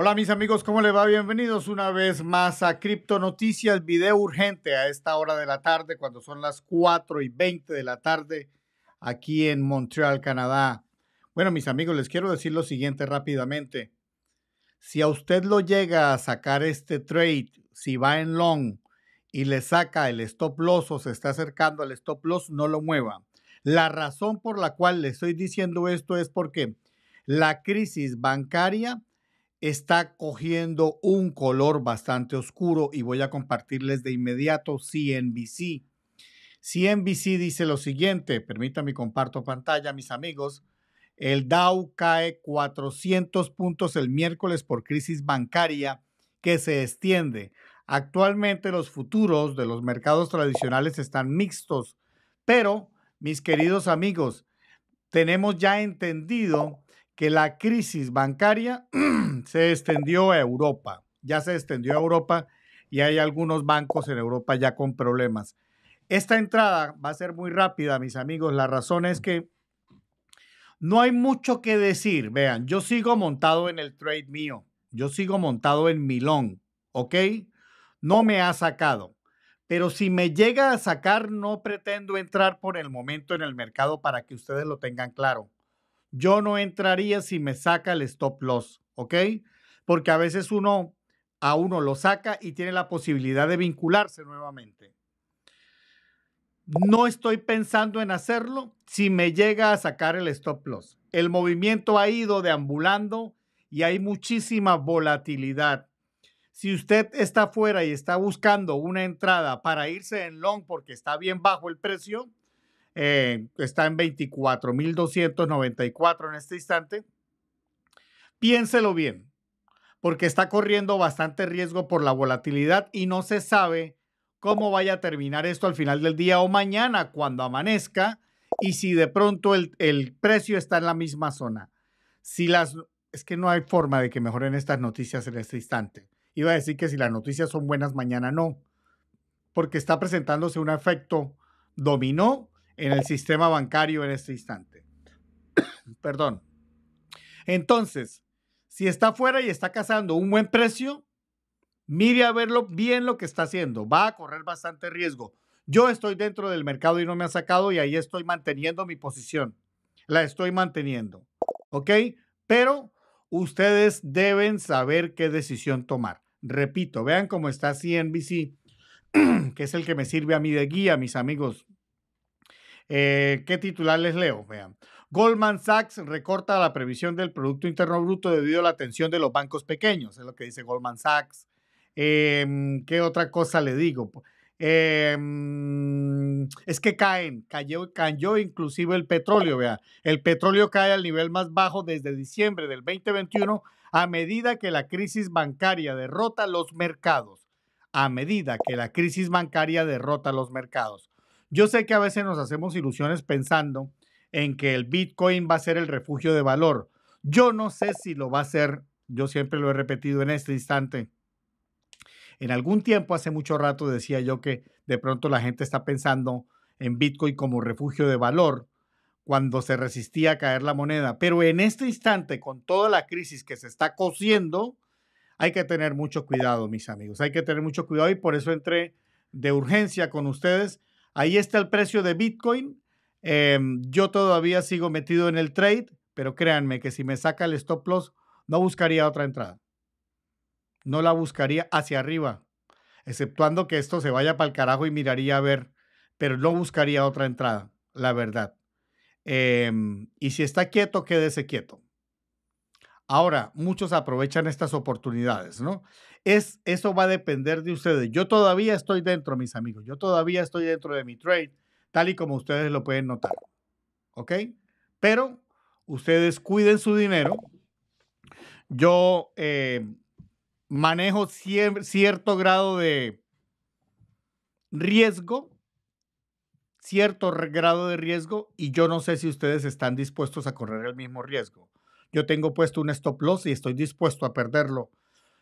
Hola mis amigos, ¿cómo le va? Bienvenidos una vez más a Cripto Noticias, video urgente a esta hora de la tarde, cuando son las 4 y 20 de la tarde aquí en Montreal, Canadá. Bueno, mis amigos, les quiero decir lo siguiente rápidamente. Si a usted lo llega a sacar este trade, si va en long y le saca el stop loss o se está acercando al stop loss, no lo mueva. La razón por la cual le estoy diciendo esto es porque la crisis bancaria está cogiendo un color bastante oscuro y voy a compartirles de inmediato CNBC. CNBC dice lo siguiente, permítanme comparto pantalla, mis amigos. El Dow cae 400 puntos el miércoles por crisis bancaria que se extiende. Actualmente los futuros de los mercados tradicionales están mixtos, pero mis queridos amigos, tenemos ya entendido que la crisis bancaria se extendió a Europa, ya se extendió a Europa y hay algunos bancos en Europa ya con problemas. Esta entrada va a ser muy rápida, mis amigos. La razón es que no hay mucho que decir. Vean, yo sigo montado en el trade mío. Yo sigo montado en Milón, ¿ok? No me ha sacado. Pero si me llega a sacar, no pretendo entrar por el momento en el mercado para que ustedes lo tengan claro yo no entraría si me saca el stop loss, ¿ok? Porque a veces uno a uno lo saca y tiene la posibilidad de vincularse nuevamente. No estoy pensando en hacerlo si me llega a sacar el stop loss. El movimiento ha ido deambulando y hay muchísima volatilidad. Si usted está fuera y está buscando una entrada para irse en long porque está bien bajo el precio, eh, está en 24.294 en este instante. Piénselo bien, porque está corriendo bastante riesgo por la volatilidad y no se sabe cómo vaya a terminar esto al final del día o mañana cuando amanezca y si de pronto el, precio está en la misma zona. Si las, es que no hay forma de que mejoren estas noticias en este instante. Iba a decir que si las noticias son buenas, mañana no, porque está presentándose un efecto dominó en el sistema bancario en este instante. Perdón. Entonces, si está fuera y está cazando un buen precio, mire a verlo bien lo que está haciendo. Va a correr bastante riesgo. Yo estoy dentro del mercado y no me ha sacado y ahí estoy manteniendo mi posición. La estoy manteniendo. ¿Ok? Pero ustedes deben saber qué decisión tomar. Repito, vean cómo está CNBC, que es el que me sirve a mí de guía, mis amigos. Eh, ¿Qué titular les leo? Vean. Goldman Sachs recorta la previsión del Producto Interno Bruto debido a la atención de los bancos pequeños, es lo que dice Goldman Sachs. Em, ¿Qué otra cosa le digo? Em, es que caen, cayó, cayó inclusive el petróleo, vea. El petróleo cae al nivel más bajo desde diciembre del 2021 a medida que la crisis bancaria derrota los mercados. A medida que la crisis bancaria derrota los mercados. Yo sé que a veces nos hacemos ilusiones pensando en que el Bitcoin va a ser el refugio de valor. Yo no sé si lo va a ser, yo siempre lo he repetido en este instante. En algún tiempo, hace mucho rato, decía yo que de pronto la gente está pensando en Bitcoin como refugio de valor cuando se resistía a caer la moneda. Pero en este instante, con toda la crisis que se está cosiendo, hay que tener mucho cuidado, mis amigos. Hay que tener mucho cuidado y por eso entré de urgencia con ustedes Ahí está el precio de Bitcoin. Em, yo todavía sigo metido en el trade, pero créanme que si me saca el stop loss, no buscaría otra entrada. No la buscaría hacia arriba, exceptuando que esto se vaya para el carajo y miraría a ver, pero no buscaría otra entrada, la verdad. Em, y si está quieto, quédese quieto. Ahora, muchos aprovechan estas oportunidades, ¿no? Es, eso va a depender de ustedes. Yo todavía estoy dentro, mis amigos. Yo todavía estoy dentro de mi trade, tal y como ustedes lo pueden notar. ¿Ok? Pero ustedes cuiden su dinero. Yo eh, manejo cierto grado de riesgo, cierto grado de riesgo, y yo no sé si ustedes están dispuestos a correr el mismo riesgo. Yo tengo puesto un stop loss y estoy dispuesto a perderlo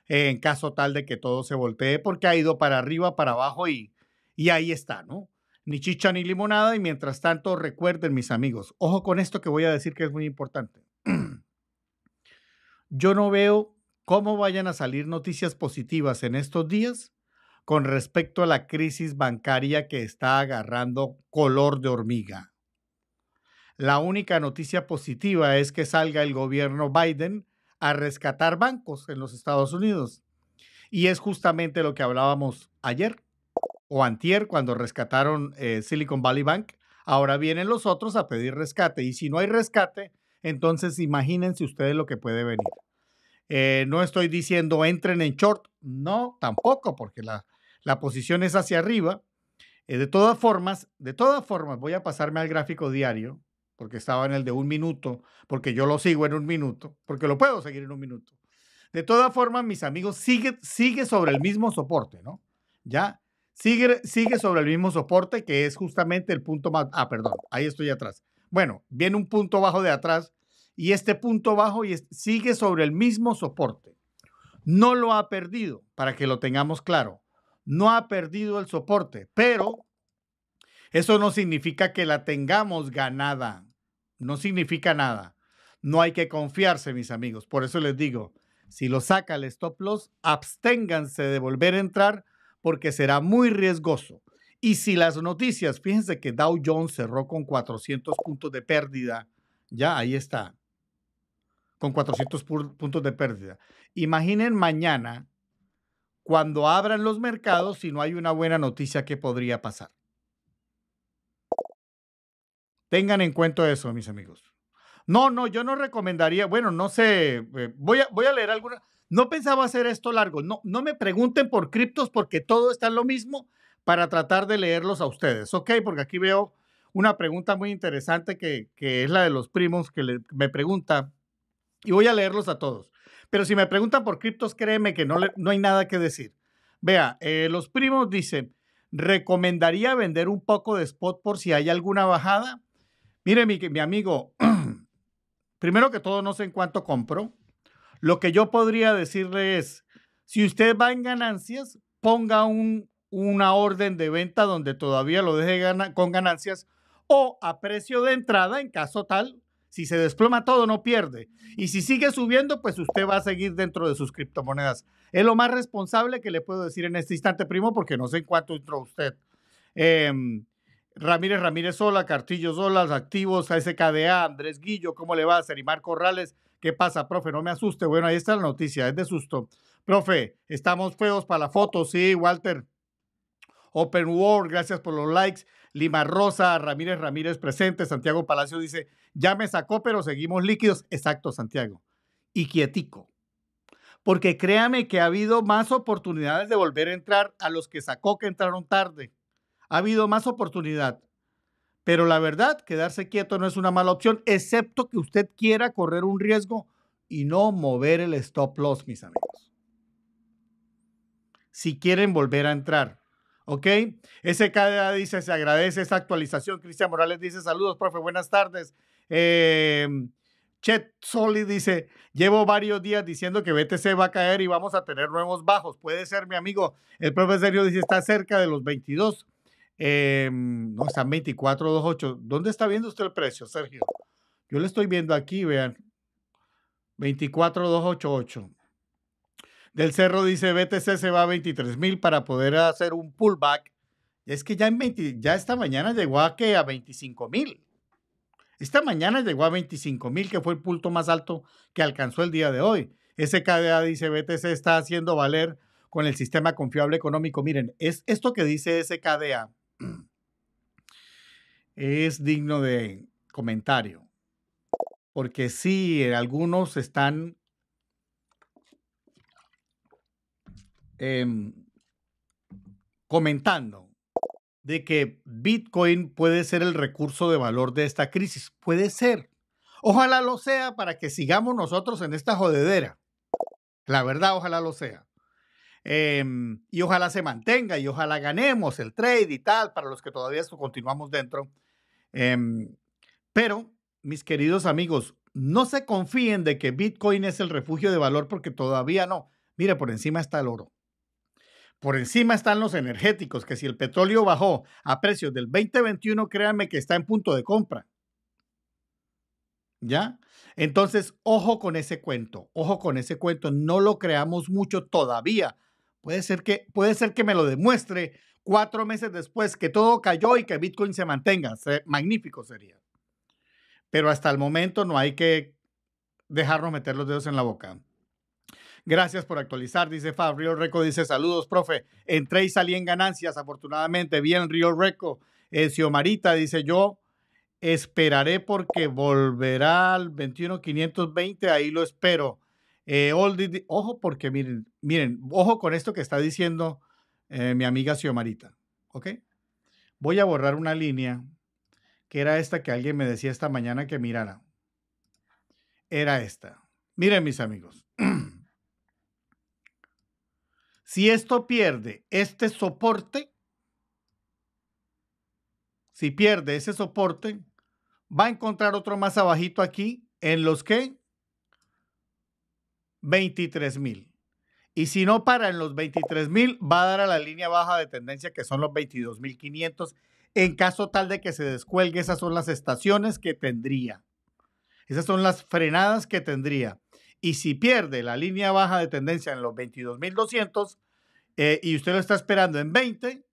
en caso tal de que todo se voltee, porque ha ido para arriba, para abajo y, y ahí está, ¿no? Ni chicha ni limonada y mientras tanto recuerden mis amigos, ojo con esto que voy a decir que es muy importante. Yo no veo cómo vayan a salir noticias positivas en estos días con respecto a la crisis bancaria que está agarrando color de hormiga. La única noticia positiva es que salga el gobierno Biden a rescatar bancos en los Estados Unidos. Y es justamente lo que hablábamos ayer o antier cuando rescataron eh, Silicon Valley Bank. Ahora vienen los otros a pedir rescate. Y si no hay rescate, entonces imagínense ustedes lo que puede venir. Eh, no estoy diciendo entren en short, no, tampoco, porque la, la posición es hacia arriba. Eh, de todas formas, de todas formas, voy a pasarme al gráfico diario porque estaba en el de un minuto, porque yo lo sigo en un minuto, porque lo puedo seguir en un minuto. De todas formas, mis amigos, sigue, sigue sobre el mismo soporte, ¿no? Ya, sigue, sigue sobre el mismo soporte que es justamente el punto más... Ah, perdón, ahí estoy atrás. Bueno, viene un punto bajo de atrás y este punto bajo sigue sobre el mismo soporte. No lo ha perdido, para que lo tengamos claro. No ha perdido el soporte, pero eso no significa que la tengamos ganada no significa nada. No hay que confiarse, mis amigos. Por eso les digo, si lo saca el stop loss, absténganse de volver a entrar porque será muy riesgoso. Y si las noticias, fíjense que Dow Jones cerró con 400 puntos de pérdida, ya ahí está, con 400 puntos de pérdida. Imaginen mañana, cuando abran los mercados, si no hay una buena noticia, que podría pasar? Tengan en cuenta eso, mis amigos. No, no, yo no recomendaría, bueno, no sé, eh, voy a, voy a leer alguna. No pensaba hacer esto largo. No, no me pregunten por criptos porque todo está lo mismo para tratar de leerlos a ustedes, ¿ok? Porque aquí veo una pregunta muy interesante que, es la de los primos que me pregunta y voy a leerlos a todos. Pero si me preguntan por criptos, créeme que no, no hay nada que decir. Vea, eh, los primos dicen, recomendaría vender un poco de spot por si hay alguna bajada Mire, mi, mi amigo, primero que todo, no sé en cuánto compró. Lo que yo podría decirle es, si usted va en ganancias, ponga un, una orden de venta donde todavía lo deje con ganancias o a precio de entrada en caso tal. Si se desploma todo, no pierde. Y si sigue subiendo, pues usted va a seguir dentro de sus criptomonedas. Es lo más responsable que le puedo decir en este instante, primo, porque no sé en cuánto entró usted. Em, Ramírez Ramírez Sola, Cartillo Solas, activos, a SKDA, Andrés Guillo, ¿cómo le va? a Y Marco Corrales, ¿qué pasa, profe? No me asuste. Bueno, ahí está la noticia, es de susto. Profe, estamos feos para la foto, sí, Walter. Open World, gracias por los likes. Lima Rosa, Ramírez Ramírez presente. Santiago Palacio dice, ya me sacó, pero seguimos líquidos. Exacto, Santiago. Y quietico. Porque créame que ha habido más oportunidades de volver a entrar a los que sacó que entraron tarde ha habido más oportunidad. Pero la verdad, quedarse quieto no es una mala opción, excepto que usted quiera correr un riesgo y no mover el stop loss, mis amigos. Si quieren volver a entrar. ¿Ok? SKDA dice, se agradece esa actualización. Cristian Morales dice, saludos, profe, buenas tardes. Em, Chet Soli dice, llevo varios días diciendo que BTC va a caer y vamos a tener nuevos bajos. Puede ser, mi amigo. El profe Sergio dice, está cerca de los 22. Eh, no, en 24.28. ¿Dónde está viendo usted el precio, Sergio? Yo le estoy viendo aquí, vean. 24.288. Del Cerro dice BTC se va a mil para poder hacer un pullback. Es que ya, en ya esta mañana llegó a, que a mil Esta mañana llegó a mil que fue el punto más alto que alcanzó el día de hoy. SKDA dice BTC está haciendo valer con el sistema confiable económico. Miren, es esto que dice SKDA es digno de comentario, porque sí, eh, algunos están em, comentando de que Bitcoin puede ser el recurso de valor de esta crisis. Puede ser. Ojalá lo sea para que sigamos nosotros en esta jodedera. La verdad, ojalá lo sea. Em, y ojalá se mantenga y ojalá ganemos el trade y tal, para los que todavía continuamos dentro. Em, pero, mis queridos amigos, no se confíen de que Bitcoin es el refugio de valor porque todavía no. Mire, por encima está el oro. Por encima están los energéticos, que si el petróleo bajó a precios del 2021, créanme que está en punto de compra. ¿Ya? Entonces, ojo con ese cuento, ojo con ese cuento, no lo creamos mucho todavía, Puede ser que, puede ser que me lo demuestre cuatro meses después que todo cayó y que Bitcoin se mantenga. magnífico sería. Pero hasta el momento no hay que dejarnos meter los dedos en la boca. Gracias por actualizar, dice Fab. Rico. Reco dice, saludos, profe. Entré y salí en ganancias, afortunadamente. Bien, Río Reco. Eh, Xiomarita dice, yo esperaré porque volverá al 21520, ahí lo espero. Eh, ojo, porque miren, miren, ojo con esto que está diciendo eh, mi amiga Xiomarita, ¿ok? Voy a borrar una línea que era esta que alguien me decía esta mañana que mirara. Era esta. Miren, mis amigos. si esto pierde este soporte, si pierde ese soporte, va a encontrar otro más abajito aquí en los que 23 mil. Y si no para en los 23 mil, va a dar a la línea baja de tendencia que son los 22.500. mil En caso tal de que se descuelgue, esas son las estaciones que tendría. Esas son las frenadas que tendría. Y si pierde la línea baja de tendencia en los 22,200 eh, y usted lo está esperando en 20,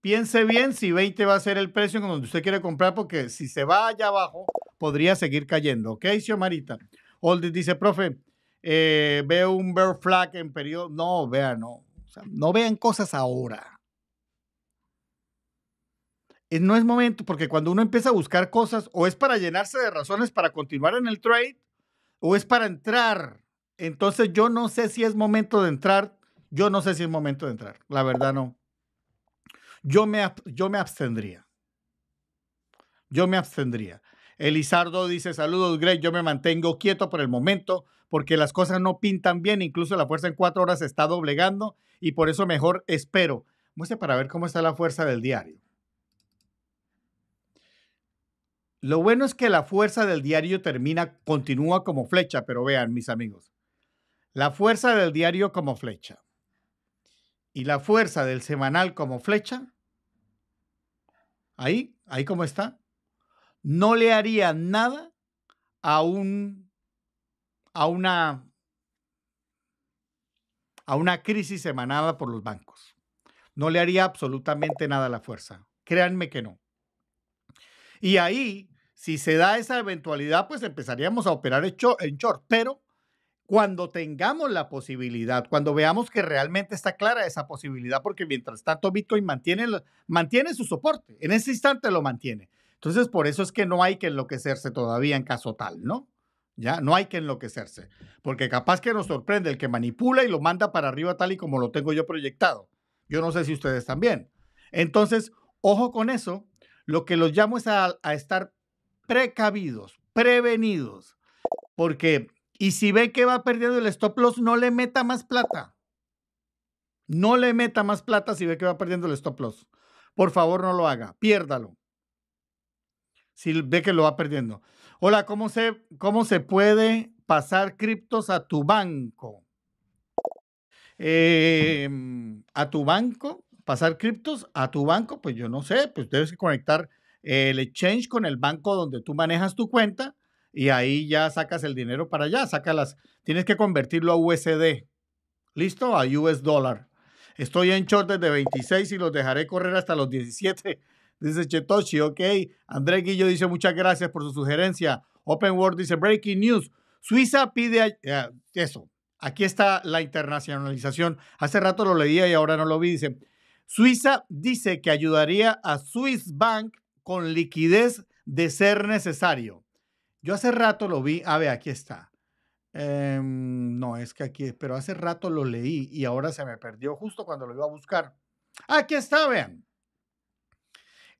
piense bien si 20 va a ser el precio en donde usted quiere comprar, porque si se va allá abajo, podría seguir cayendo. ¿Ok, Xiomarita? Oldis dice, profe, eh, veo un bear flag en periodo. No, vean, no. no vean cosas ahora. No es momento, porque cuando uno empieza a buscar cosas, o es para llenarse de razones para continuar en el trade, o es para entrar. Entonces yo no sé si es momento de entrar. Yo no sé si es momento de entrar. La verdad no. Yo me, yo me abstendría. Yo me abstendría. Elizardo dice, saludos Greg, yo me mantengo quieto por el momento porque las cosas no pintan bien, incluso la fuerza en cuatro horas se está doblegando y por eso mejor espero. Muestre para ver cómo está la fuerza del diario. Lo bueno es que la fuerza del diario termina, continúa como flecha, pero vean, mis amigos, la fuerza del diario como flecha y la fuerza del semanal como flecha, ahí, ahí como está, no le haría nada a un a una, a una crisis emanada por los bancos. No le haría absolutamente nada a la fuerza. Créanme que no. Y ahí, si se da esa eventualidad, pues empezaríamos a operar en short. Pero cuando tengamos la posibilidad, cuando veamos que realmente está clara esa posibilidad, porque mientras tanto Bitcoin mantiene, mantiene su soporte, en ese instante lo mantiene. Entonces, por eso es que no hay que enloquecerse todavía en caso tal, ¿no? ¿ya? No hay que enloquecerse, porque capaz que nos sorprende el que manipula y lo manda para arriba tal y como lo tengo yo proyectado. Yo no sé si ustedes también. Entonces, ojo con eso, lo que los llamo es a, a estar precavidos, prevenidos, porque, y si ve que va perdiendo el stop loss, no le meta más plata. No le meta más plata si ve que va perdiendo el stop loss. Por favor, no lo haga, piérdalo. Si ve que lo va perdiendo. Hola, ¿cómo se, cómo se puede pasar criptos a tu banco? Em, a tu banco, pasar criptos a tu banco, pues yo no sé, pues que conectar el exchange con el banco donde tú manejas tu cuenta y ahí ya sacas el dinero para allá, sacas tienes que convertirlo a USD, listo, a US dollar. Estoy en short desde 26 y los dejaré correr hasta los 17 dice Chetoshi, ok. André Guillo dice muchas gracias por su sugerencia. Open World dice breaking news. Suiza pide eh, eso. Aquí está la internacionalización. Hace rato lo leía y ahora no lo vi. Dice, Suiza dice que ayudaría a Swiss Bank con liquidez de ser necesario. Yo hace rato lo vi. A ver, aquí está. Em, no, es que aquí, pero hace rato lo leí y ahora se me perdió justo cuando lo iba a buscar. Aquí está, vean.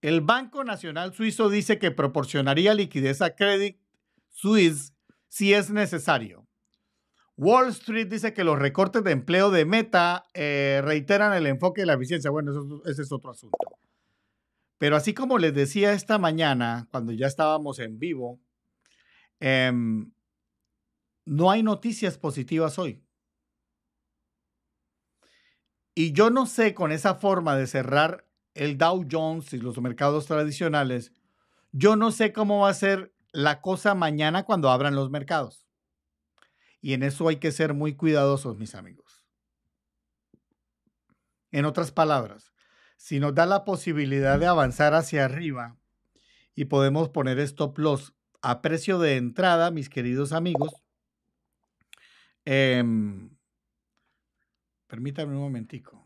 El Banco Nacional Suizo dice que proporcionaría liquidez a Credit Suisse si es necesario. Wall Street dice que los recortes de empleo de Meta eh, reiteran el enfoque de la eficiencia. Bueno, ese es otro asunto. Pero así como les decía esta mañana, cuando ya estábamos en vivo, em, no hay noticias positivas hoy. Y yo no sé con esa forma de cerrar el Dow Jones y los mercados tradicionales, yo no sé cómo va a ser la cosa mañana cuando abran los mercados. Y en eso hay que ser muy cuidadosos, mis amigos. En otras palabras, si nos da la posibilidad de avanzar hacia arriba y podemos poner stop loss a precio de entrada, mis queridos amigos, em, permítanme un momentico.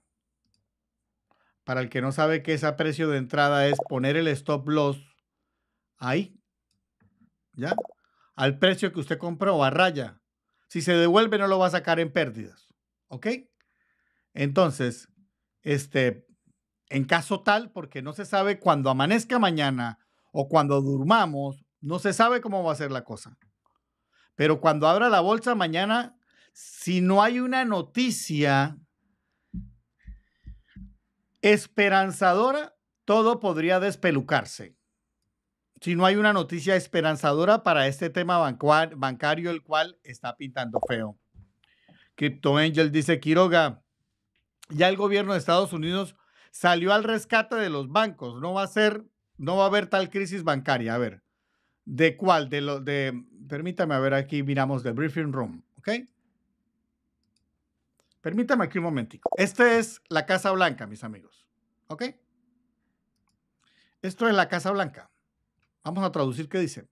Para el que no sabe qué es a precio de entrada, es poner el stop loss ahí, ¿ya? Al precio que usted compró, a raya. Si se devuelve, no lo va a sacar en pérdidas, ¿ok? Entonces, este, en caso tal, porque no se sabe cuando amanezca mañana o cuando durmamos, no se sabe cómo va a ser la cosa. Pero cuando abra la bolsa mañana, si no hay una noticia esperanzadora, todo podría despelucarse. Si no hay una noticia esperanzadora para este tema bancario, el cual está pintando feo. Crypto Angel dice Quiroga, ya el gobierno de Estados Unidos salió al rescate de los bancos. No va a ser, no va a haber tal crisis bancaria. A ver, ¿de cuál? De lo de, permítame a ver aquí, miramos de briefing room, ¿ok? Permítame aquí un momentico. Esta es la Casa Blanca, mis amigos. ¿Ok? Esto es la Casa Blanca. Vamos a traducir qué dice.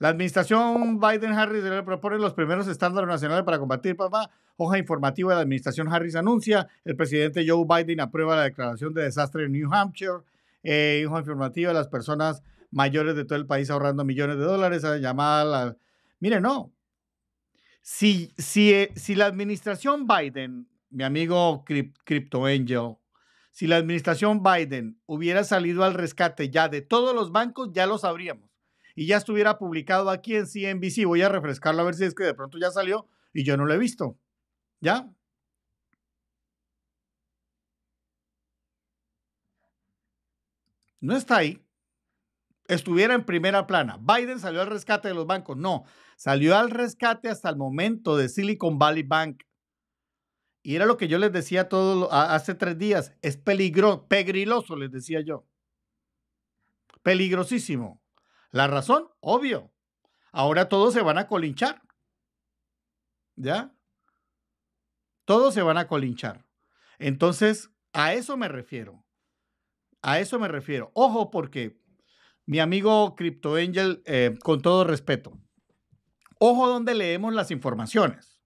La administración Biden-Harris propone los primeros estándares nacionales para combatir papá. Hoja informativa de la administración Harris anuncia. El presidente Joe Biden aprueba la declaración de desastre en New Hampshire. Hijo eh, hoja informativa de las personas mayores de todo el país ahorrando millones de dólares. Eh, a la... Mire, no. Si, si, eh, si la administración Biden, mi amigo Crypto Angel, si la administración Biden hubiera salido al rescate ya de todos los bancos, ya lo sabríamos. Y ya estuviera publicado aquí en CNBC. Voy a refrescarlo a ver si es que de pronto ya salió y yo no lo he visto. ¿Ya? No está ahí estuviera en primera plana. Biden salió al rescate de los bancos. No, salió al rescate hasta el momento de Silicon Valley Bank. Y era lo que yo les decía todos hace tres días. Es peligroso, pegriloso, les decía yo. Peligrosísimo. La razón, obvio. Ahora todos se van a colinchar. ¿Ya? Todos se van a colinchar. Entonces, a eso me refiero. A eso me refiero. Ojo porque mi amigo Crypto Angel, eh, con todo respeto, ojo donde leemos las informaciones.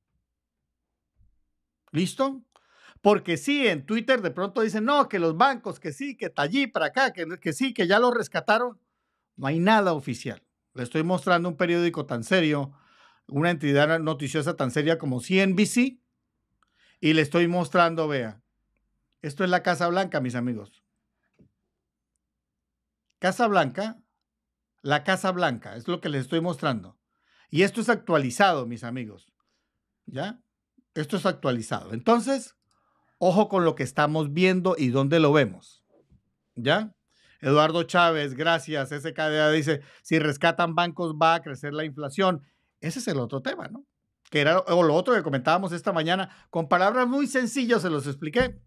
¿Listo? Porque sí, en Twitter de pronto dicen, no, que los bancos, que sí, que está allí, para acá, que, que sí, que ya lo rescataron. No hay nada oficial. Le estoy mostrando un periódico tan serio, una entidad noticiosa tan seria como CNBC, y le estoy mostrando, vea, esto es la Casa Blanca, mis amigos. Casa Blanca, la Casa Blanca, es lo que les estoy mostrando. Y esto es actualizado, mis amigos. ¿Ya? Esto es actualizado. Entonces, ojo con lo que estamos viendo y dónde lo vemos. ¿Ya? Eduardo Chávez, gracias. SKDA dice, si rescatan bancos va a crecer la inflación. Ese es el otro tema, ¿no? Que era o lo otro que comentábamos esta mañana. Con palabras muy sencillas se los expliqué.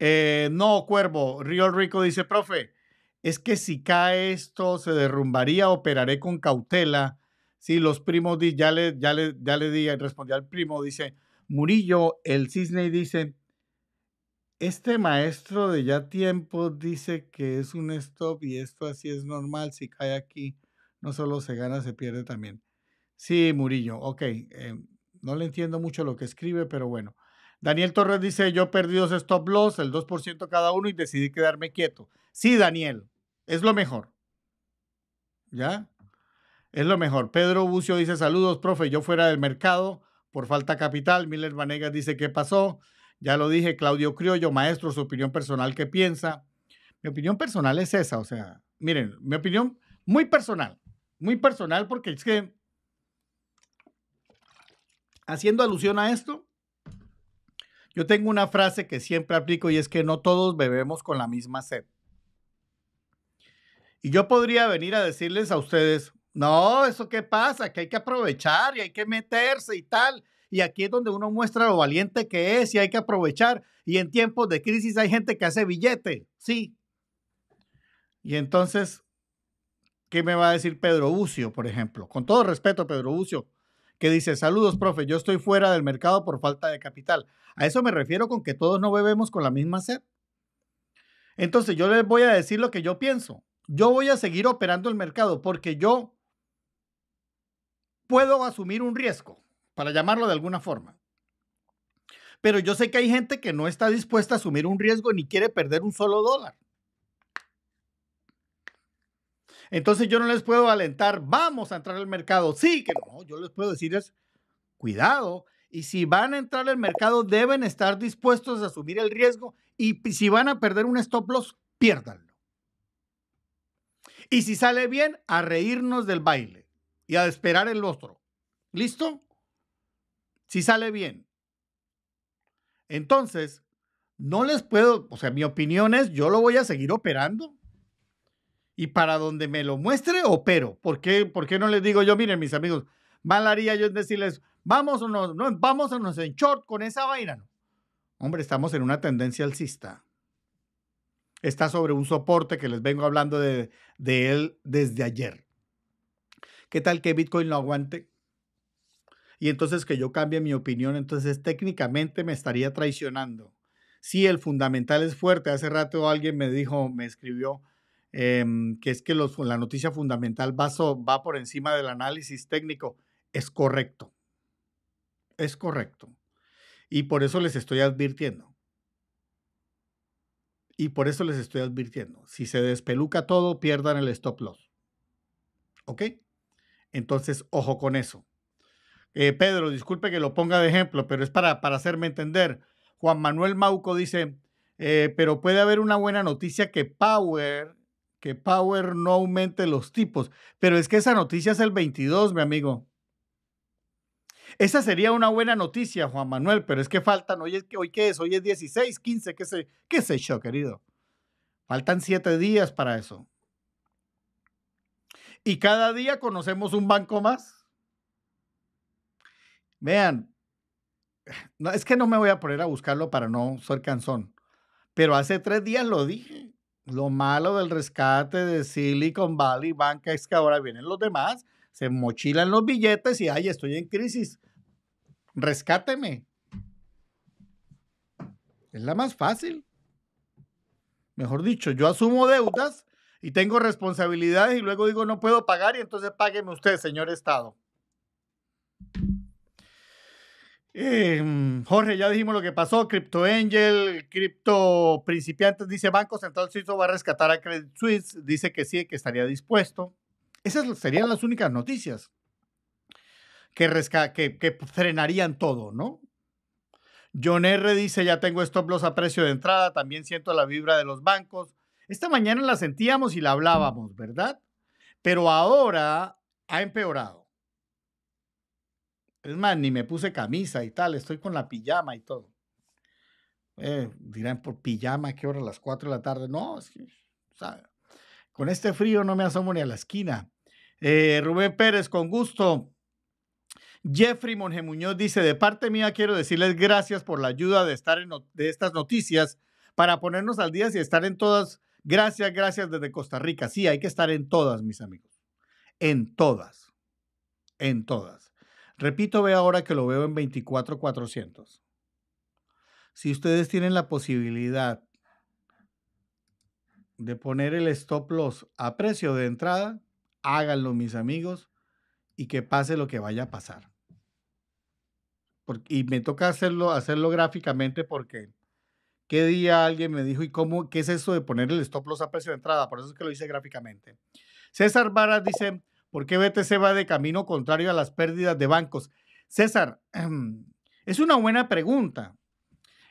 Eh, no, Cuervo. Río Rico dice, profe, es que si cae esto, se derrumbaría, operaré con cautela. Sí, los primos, ya le, ya le, ya le di, respondí al primo, dice, Murillo, el cisne dice, este maestro de ya tiempo dice que es un stop y esto así es normal, si cae aquí, no solo se gana, se pierde también. Sí, Murillo, ok, eh, no le entiendo mucho lo que escribe, pero bueno. Daniel Torres dice, yo perdí dos stop loss, el 2% cada uno y decidí quedarme quieto. Sí, Daniel, es lo mejor. ¿Ya? Es lo mejor. Pedro Bucio dice, saludos, profe, yo fuera del mercado por falta capital. Miller Vanegas dice, ¿qué pasó? Ya lo dije, Claudio Criollo, maestro, su opinión personal, ¿qué piensa? Mi opinión personal es esa, o sea, miren, mi opinión muy personal, muy personal porque es que, haciendo alusión a esto, yo tengo una frase que siempre aplico y es que no todos bebemos con la misma sed. Y yo podría venir a decirles a ustedes, no, eso qué pasa, que hay que aprovechar y hay que meterse y tal. Y aquí es donde uno muestra lo valiente que es y hay que aprovechar. Y en tiempos de crisis hay gente que hace billete, sí. Y entonces, ¿qué me va a decir Pedro Bucio, por ejemplo? Con todo respeto, Pedro Bucio, que dice, saludos, profe, yo estoy fuera del mercado por falta de capital. A eso me refiero con que todos no bebemos con la misma sed. Entonces yo les voy a decir lo que yo pienso yo voy a seguir operando el mercado porque yo puedo asumir un riesgo, para llamarlo de alguna forma. Pero yo sé que hay gente que no está dispuesta a asumir un riesgo ni quiere perder un solo dólar. Entonces yo no les puedo alentar, vamos a entrar al mercado. Sí, que no, yo les puedo decir es, cuidado. Y si van a entrar al mercado, deben estar dispuestos a asumir el riesgo. Y si van a perder un stop loss, piérdanlo. Y si sale bien, a reírnos del baile y a esperar el otro. ¿Listo? Si sale bien. Entonces, no les puedo, o sea, mi opinión es, yo lo voy a seguir operando. Y para donde me lo muestre, opero. ¿Por qué, por no les digo yo, miren, mis amigos, mal haría yo decirles, vamos o no, no, vámonos en short con esa vaina? Hombre, estamos en una tendencia alcista está sobre un soporte que les vengo hablando de, él desde ayer. ¿Qué tal que Bitcoin no aguante? Y entonces que yo cambie mi opinión, entonces técnicamente me estaría traicionando. Si el fundamental es fuerte. Hace rato alguien me dijo, me escribió, em, que es que la noticia fundamental va por encima del análisis técnico. Es correcto. Es correcto. Y por eso les estoy advirtiendo. Y por eso les estoy advirtiendo, si se despeluca todo, pierdan el stop loss. ¿Ok? Entonces, ojo con eso. Eh, Pedro, disculpe que lo ponga de ejemplo, pero es para, para hacerme entender. Juan Manuel Mauco dice, eh, pero puede haber una buena noticia que Power, que Power no aumente los tipos. Pero es que esa noticia es el 22, mi amigo. Esa sería una buena noticia, Juan Manuel, pero es que faltan, hoy, es, hoy qué es, hoy es 16, 15, qué sé, qué sé yo, querido. Faltan siete días para eso. Y cada día conocemos un banco más. Vean, no, es que no me voy a poner a buscarlo para no ser canzón, pero hace tres días lo dije. Lo malo del rescate de Silicon Valley Bank es que ahora vienen los demás se mochilan los billetes y, ay, estoy en crisis, rescáteme. Es la más fácil. Mejor dicho, yo asumo deudas y tengo responsabilidades y luego digo no puedo pagar y entonces págueme usted, señor Estado. Em, Jorge, ya dijimos lo que pasó. Crypto Angel, Crypto Principiantes dice Banco Central Suizo va a rescatar a Credit Suisse. Dice que sí, que estaría dispuesto. Esas serían las únicas noticias que, que, frenarían todo, ¿no? John R. dice, ya tengo stop loss a precio de entrada, también siento la vibra de los bancos. Esta mañana la sentíamos y la hablábamos, ¿verdad? Pero ahora ha empeorado. Es más, ni me puse camisa y tal, estoy con la pijama y todo. Eh, dirán, por pijama, ¿qué hora? Las 4 de la tarde. No, es que, con este frío no me asomo ni a la esquina. Eh, Rubén Pérez, con gusto. Jeffrey Monge Muñoz dice, de parte mía quiero decirles gracias por la ayuda de estar de estas noticias para ponernos al día y estar en todas. Gracias, gracias desde Costa Rica. Sí, hay que estar en todas, mis amigos. En todas. En todas. Repito, ve ahora que lo veo en 24400. Si ustedes tienen la posibilidad de poner el stop loss a precio de entrada, háganlo mis amigos y que pase lo que vaya a pasar. y me toca hacerlo, hacerlo gráficamente porque qué día alguien me dijo, ¿y cómo, qué es eso de poner el stop loss a precio de entrada? Por eso es que lo hice gráficamente. César Varas dice, ¿por qué BTC va de camino contrario a las pérdidas de bancos? César, es una buena pregunta.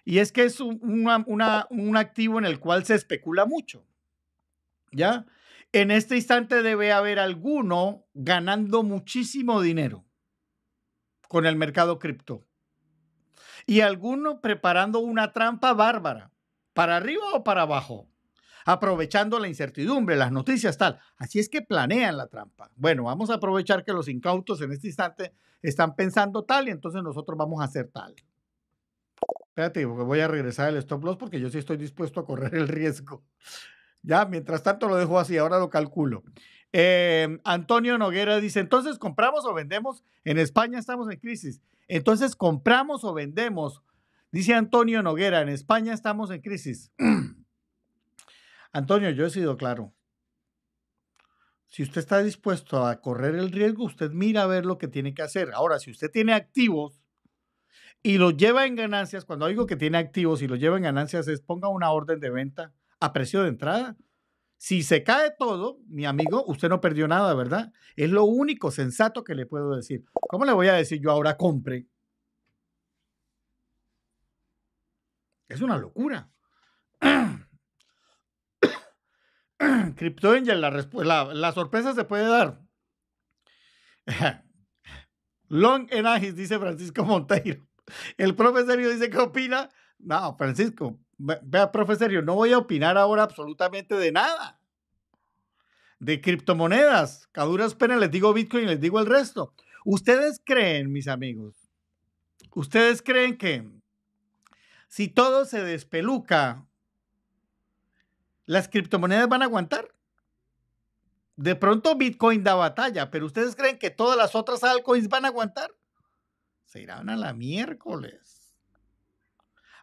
Y es que es un activo en el cual se especula mucho. ¿Ya? En este instante debe haber alguno ganando muchísimo dinero con el mercado cripto y alguno preparando una trampa bárbara, para arriba o para abajo, aprovechando la incertidumbre, las noticias, tal. Así es que planean la trampa. Bueno, vamos a aprovechar que los incautos en este instante están pensando tal y entonces nosotros vamos a hacer tal. Espérate, voy a regresar al stop loss porque yo sí estoy dispuesto a correr el riesgo. Ya, mientras tanto lo dejo así, ahora lo calculo. Em, Antonio Noguera dice, entonces compramos o vendemos. En España estamos en crisis. Entonces compramos o vendemos. Dice Antonio Noguera, en España estamos en crisis. Antonio, yo he sido claro. Si usted está dispuesto a correr el riesgo, usted mira a ver lo que tiene que hacer. Ahora, si usted tiene activos y los lleva en ganancias, cuando digo que tiene activos y los lleva en ganancias, es ponga una orden de venta a precio de entrada. Si se cae todo, mi amigo, usted no perdió nada, ¿verdad? Es lo único sensato que le puedo decir. ¿Cómo le voy a decir yo ahora compre? Es una locura. Crypto Angel, la, sorpresa se puede dar. Long en dice Francisco Monteiro. El profe serio dice, ¿qué opina? No, Francisco, vea, profesor, yo no voy a opinar ahora absolutamente de nada. De criptomonedas, Caduras, pena les digo Bitcoin y les digo el resto. ¿Ustedes creen, mis amigos? ¿Ustedes creen que si todo se despeluca, las criptomonedas van a aguantar? De pronto Bitcoin da batalla, pero ¿ustedes creen que todas las otras altcoins van a aguantar. Se irán a la miércoles.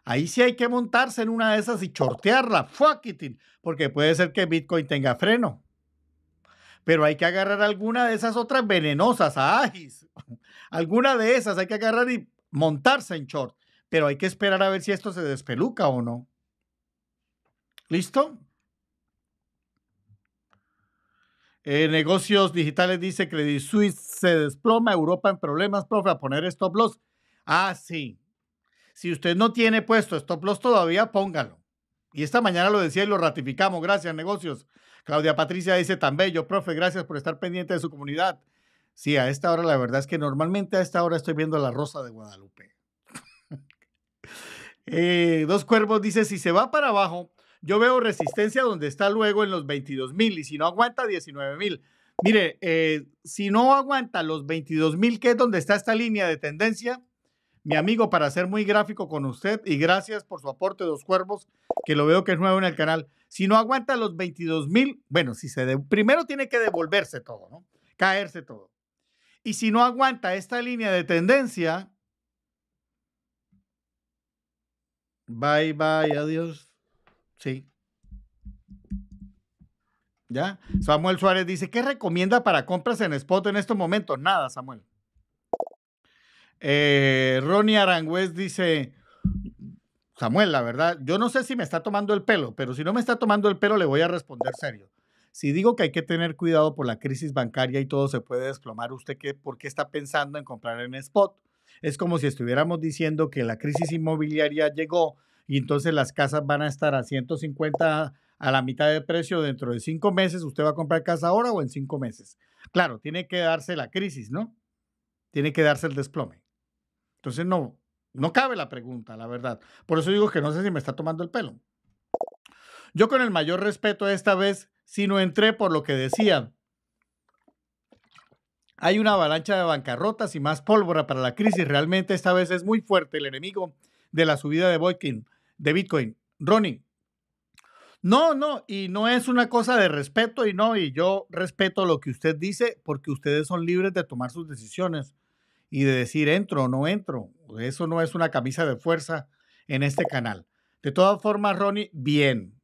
Ahí sí hay que montarse en una de esas y chortearla, fuck it, porque puede ser que Bitcoin tenga freno. Pero hay que agarrar alguna de esas otras venenosas, Alguna de esas hay que agarrar y montarse en short. Pero hay que esperar a ver si esto se despeluca o no. ¿Listo? Eh, negocios digitales dice Credit Suisse se desploma, Europa en problemas, profe, a poner stop loss. Ah, sí, si usted no tiene puesto stop loss todavía, póngalo. Y esta mañana lo decía y lo ratificamos. Gracias, negocios. Claudia Patricia dice tan bello, profe, gracias por estar pendiente de su comunidad. Sí, a esta hora la verdad es que normalmente a esta hora estoy viendo la rosa de Guadalupe. Eh, dos cuervos dice, si se va para abajo, yo veo resistencia donde está luego en los 22 mil y si no aguanta 19 mil. Mire, eh, si no aguanta los 22 mil, que es donde está esta línea de tendencia, mi amigo, para ser muy gráfico con usted y gracias por su aporte, de Dos Cuervos, que lo veo que es nuevo en el canal. Si no aguanta los 22 mil, bueno, si se primero tiene que devolverse todo, ¿no? Caerse todo. Y si no aguanta esta línea de tendencia, bye, bye, adiós. Sí. ¿Ya? Samuel Suárez dice, ¿qué recomienda para compras en spot en estos momentos? Nada, Samuel. Eh, Ronnie Arangüez dice, Samuel, la verdad, yo no sé si me está tomando el pelo, pero si no me está tomando el pelo le voy a responder serio. Si digo que hay que tener cuidado por la crisis bancaria y todo se puede desplomar, ¿usted qué, por qué está pensando en comprar en spot? Es como si estuviéramos diciendo que la crisis inmobiliaria llegó y entonces las casas van a estar a 150 a la mitad de precio dentro de cinco meses. ¿Usted va a comprar casa ahora o en cinco meses? Claro, tiene que darse la crisis, ¿no? Tiene que darse el desplome. Entonces, no, no cabe la pregunta, la verdad. Por eso digo que no sé si me está tomando el pelo. Yo con el mayor respeto esta vez, si no entré por lo que decía, hay una avalancha de bancarrotas y más pólvora para la crisis. Realmente esta vez es muy fuerte el enemigo de la subida de Bitcoin. De Bitcoin. Ronnie. No, no, y no es una cosa de respeto y no, y yo respeto lo que usted dice porque ustedes son libres de tomar sus decisiones y de decir entro o no entro. Eso no es una camisa de fuerza en este canal. De todas formas, Ronnie, bien.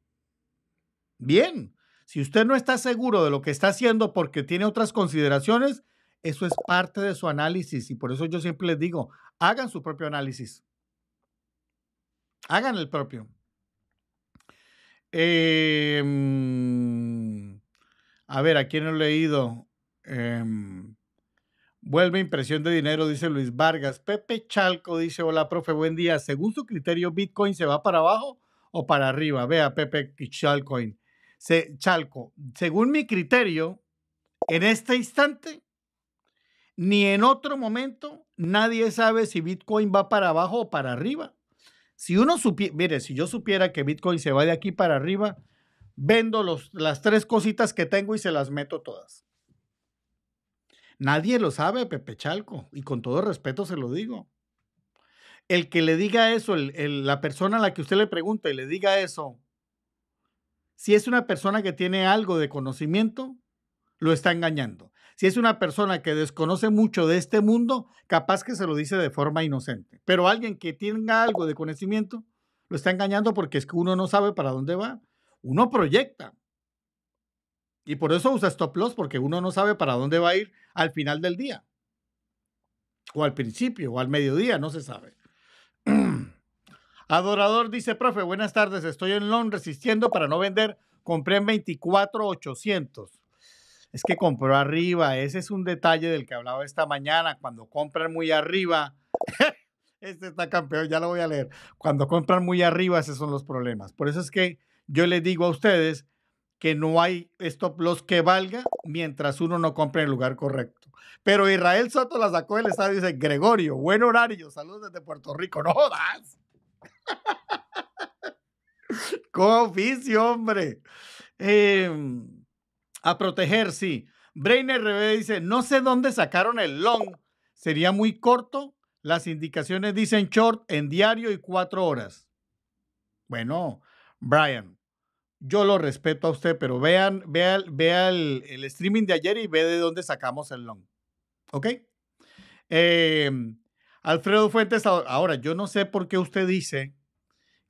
Bien. Si usted no está seguro de lo que está haciendo porque tiene otras consideraciones, eso es parte de su análisis y por eso yo siempre les digo, hagan su propio análisis. Hagan el propio. Em, a ver, ¿a quién he leído? Em, Vuelve impresión de dinero, dice Luis Vargas. Pepe Chalco dice, hola, profe, buen día. Según su criterio, Bitcoin se va para abajo o para arriba. Vea, Pepe Chalco. Chalco, según mi criterio, en este instante, ni en otro momento, nadie sabe si Bitcoin va para abajo o para arriba. Si uno supiera, mire, si yo supiera que Bitcoin se va de aquí para arriba, vendo los, las tres cositas que tengo y se las meto todas. Nadie lo sabe, Pepe Chalco, y con todo respeto se lo digo. El que le diga eso, la persona a la que usted le pregunta y le diga eso, si es una persona que tiene algo de conocimiento, lo está engañando. Si es una persona que desconoce mucho de este mundo, capaz que se lo dice de forma inocente. Pero alguien que tenga algo de conocimiento, lo está engañando porque es que uno no sabe para dónde va. Uno proyecta. Y por eso usa stop loss, porque uno no sabe para dónde va a ir al final del día. O al principio, o al mediodía, no se sabe. Adorador dice, profe, buenas tardes, estoy en long resistiendo para no vender. Compré en 24,800. Es que compró arriba, ese es un detalle del que hablaba esta mañana. Cuando compran muy arriba, este está campeón, ya lo voy a leer. Cuando compran muy arriba, esos son los problemas. Por eso es que yo les digo a ustedes que no hay stop loss que valga mientras uno no compre en el lugar correcto. Pero Israel Soto la sacó del estadio y dice, Gregorio, buen horario, saludos desde Puerto Rico, no jodas. Con oficio, hombre. Em, a proteger, sí. Brainer Rebe dice, no sé dónde sacaron el long, sería muy corto. Las indicaciones dicen short en diario y cuatro horas. Bueno, Brian, yo lo respeto a usted, pero vean, vean, vea el, streaming de ayer y ve de dónde sacamos el long. ¿Ok? Em, Alfredo Fuentes, ahora, yo no sé por qué usted dice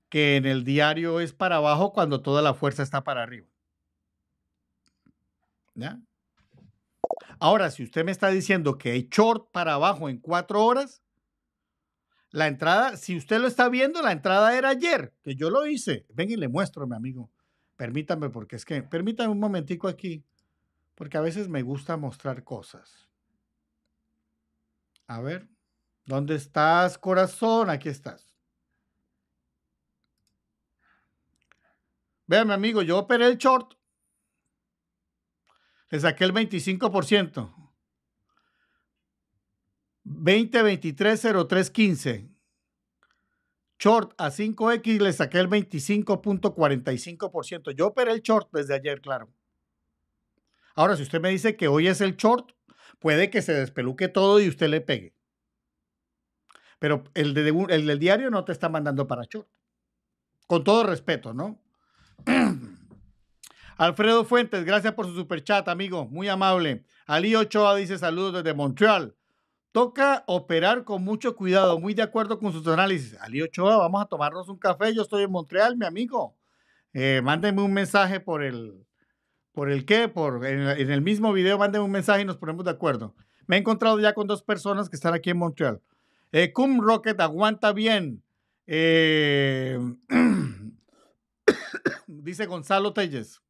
que en el diario es para abajo cuando toda la fuerza está para arriba. ¿Ya? Ahora, si usted me está diciendo que hay short para abajo en cuatro horas, la entrada, si usted lo está viendo, la entrada era ayer, que yo lo hice. Ven y le muestro, mi amigo. Permítame, porque es que, permítame un momentico aquí, porque a veces me gusta mostrar cosas. A ver, ¿dónde estás, corazón? Aquí estás. mi amigo, yo operé el short. Le saqué el 25%. 20230315. Short a 5X le saqué el 25.45%. Yo operé el short desde ayer, claro. Ahora, si usted me dice que hoy es el short, puede que se despeluque todo y usted le pegue. Pero el, el del diario no te está mandando para short. Con todo respeto, ¿no? Alfredo Fuentes, gracias por su super chat, amigo. Muy amable. Ali Ochoa dice saludos desde Montreal. Toca operar con mucho cuidado, muy de acuerdo con sus análisis. Ali Ochoa, vamos a tomarnos un café. Yo estoy en Montreal, mi amigo. Eh, mándenme un mensaje por el, por el qué, por, en, el mismo video, mándenme un mensaje y nos ponemos de acuerdo. Me he encontrado ya con dos personas que están aquí en Montreal. Eh, Cum Rocket aguanta bien. Eh, dice Gonzalo Telles.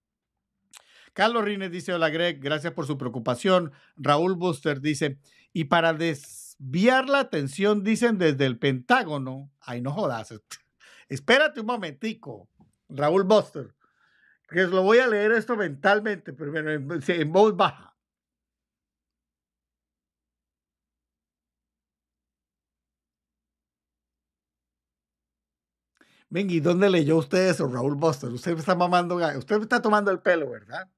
Carlos Rines dice, hola Greg, gracias por su preocupación. Raúl Buster dice, y para desviar la atención, dicen desde el Pentágono, ay, no jodas, espérate un momentico, Raúl Buster, que os lo voy a leer esto mentalmente, pero en, en voz baja. Venga, ¿y dónde leyó usted eso, Raúl Buster? Usted está mamando, usted me está tomando el pelo, ¿verdad?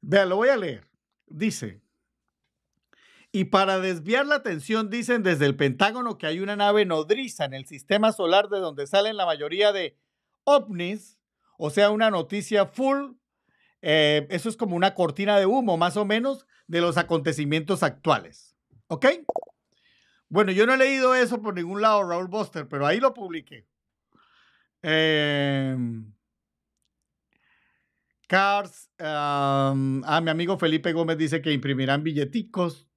Vea, lo voy a leer. Dice, y para desviar la atención, dicen desde el Pentágono que hay una nave nodriza en el sistema solar de donde salen la mayoría de ovnis, o sea, una noticia full. Eh, eso es como una cortina de humo, más o menos, de los acontecimientos actuales. ¿Ok? Bueno, yo no he leído eso por ningún lado, Raúl Buster, pero ahí lo publiqué. Em, Cars, a ah, mi amigo Felipe Gómez dice que imprimirán billeticos.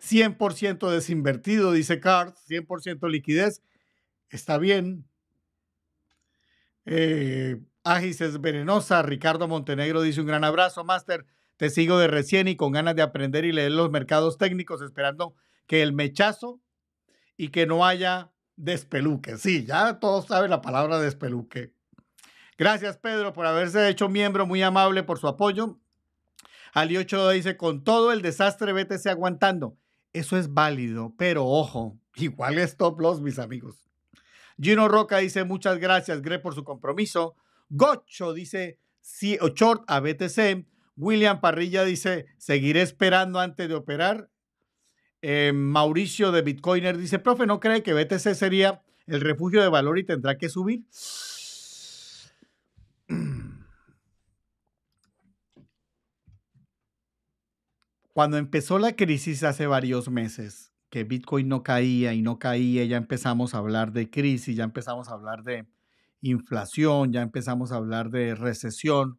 100% desinvertido, dice Card, 100% liquidez. Está bien. Eh, Agis es venenosa. Ricardo Montenegro dice un gran abrazo, Master. Te sigo de recién y con ganas de aprender y leer los mercados técnicos, esperando que el mechazo y que no haya despeluque. Sí, ya todos saben la palabra despeluque. Gracias, Pedro, por haberse hecho miembro, muy amable por su apoyo. Ali 8 dice, con todo el desastre, vete aguantando. Eso es válido, pero ojo, igual es top loss, mis amigos. Gino Roca dice muchas gracias, Gre, por su compromiso. Gocho dice o short a BTC. William Parrilla dice seguiré esperando antes de operar. Eh, Mauricio de Bitcoiner dice, profe, ¿no cree que BTC sería el refugio de valor y tendrá que subir? Cuando empezó la crisis hace varios meses, que Bitcoin no caía y no caía, ya empezamos a hablar de crisis, ya empezamos a hablar de inflación, ya empezamos a hablar de recesión.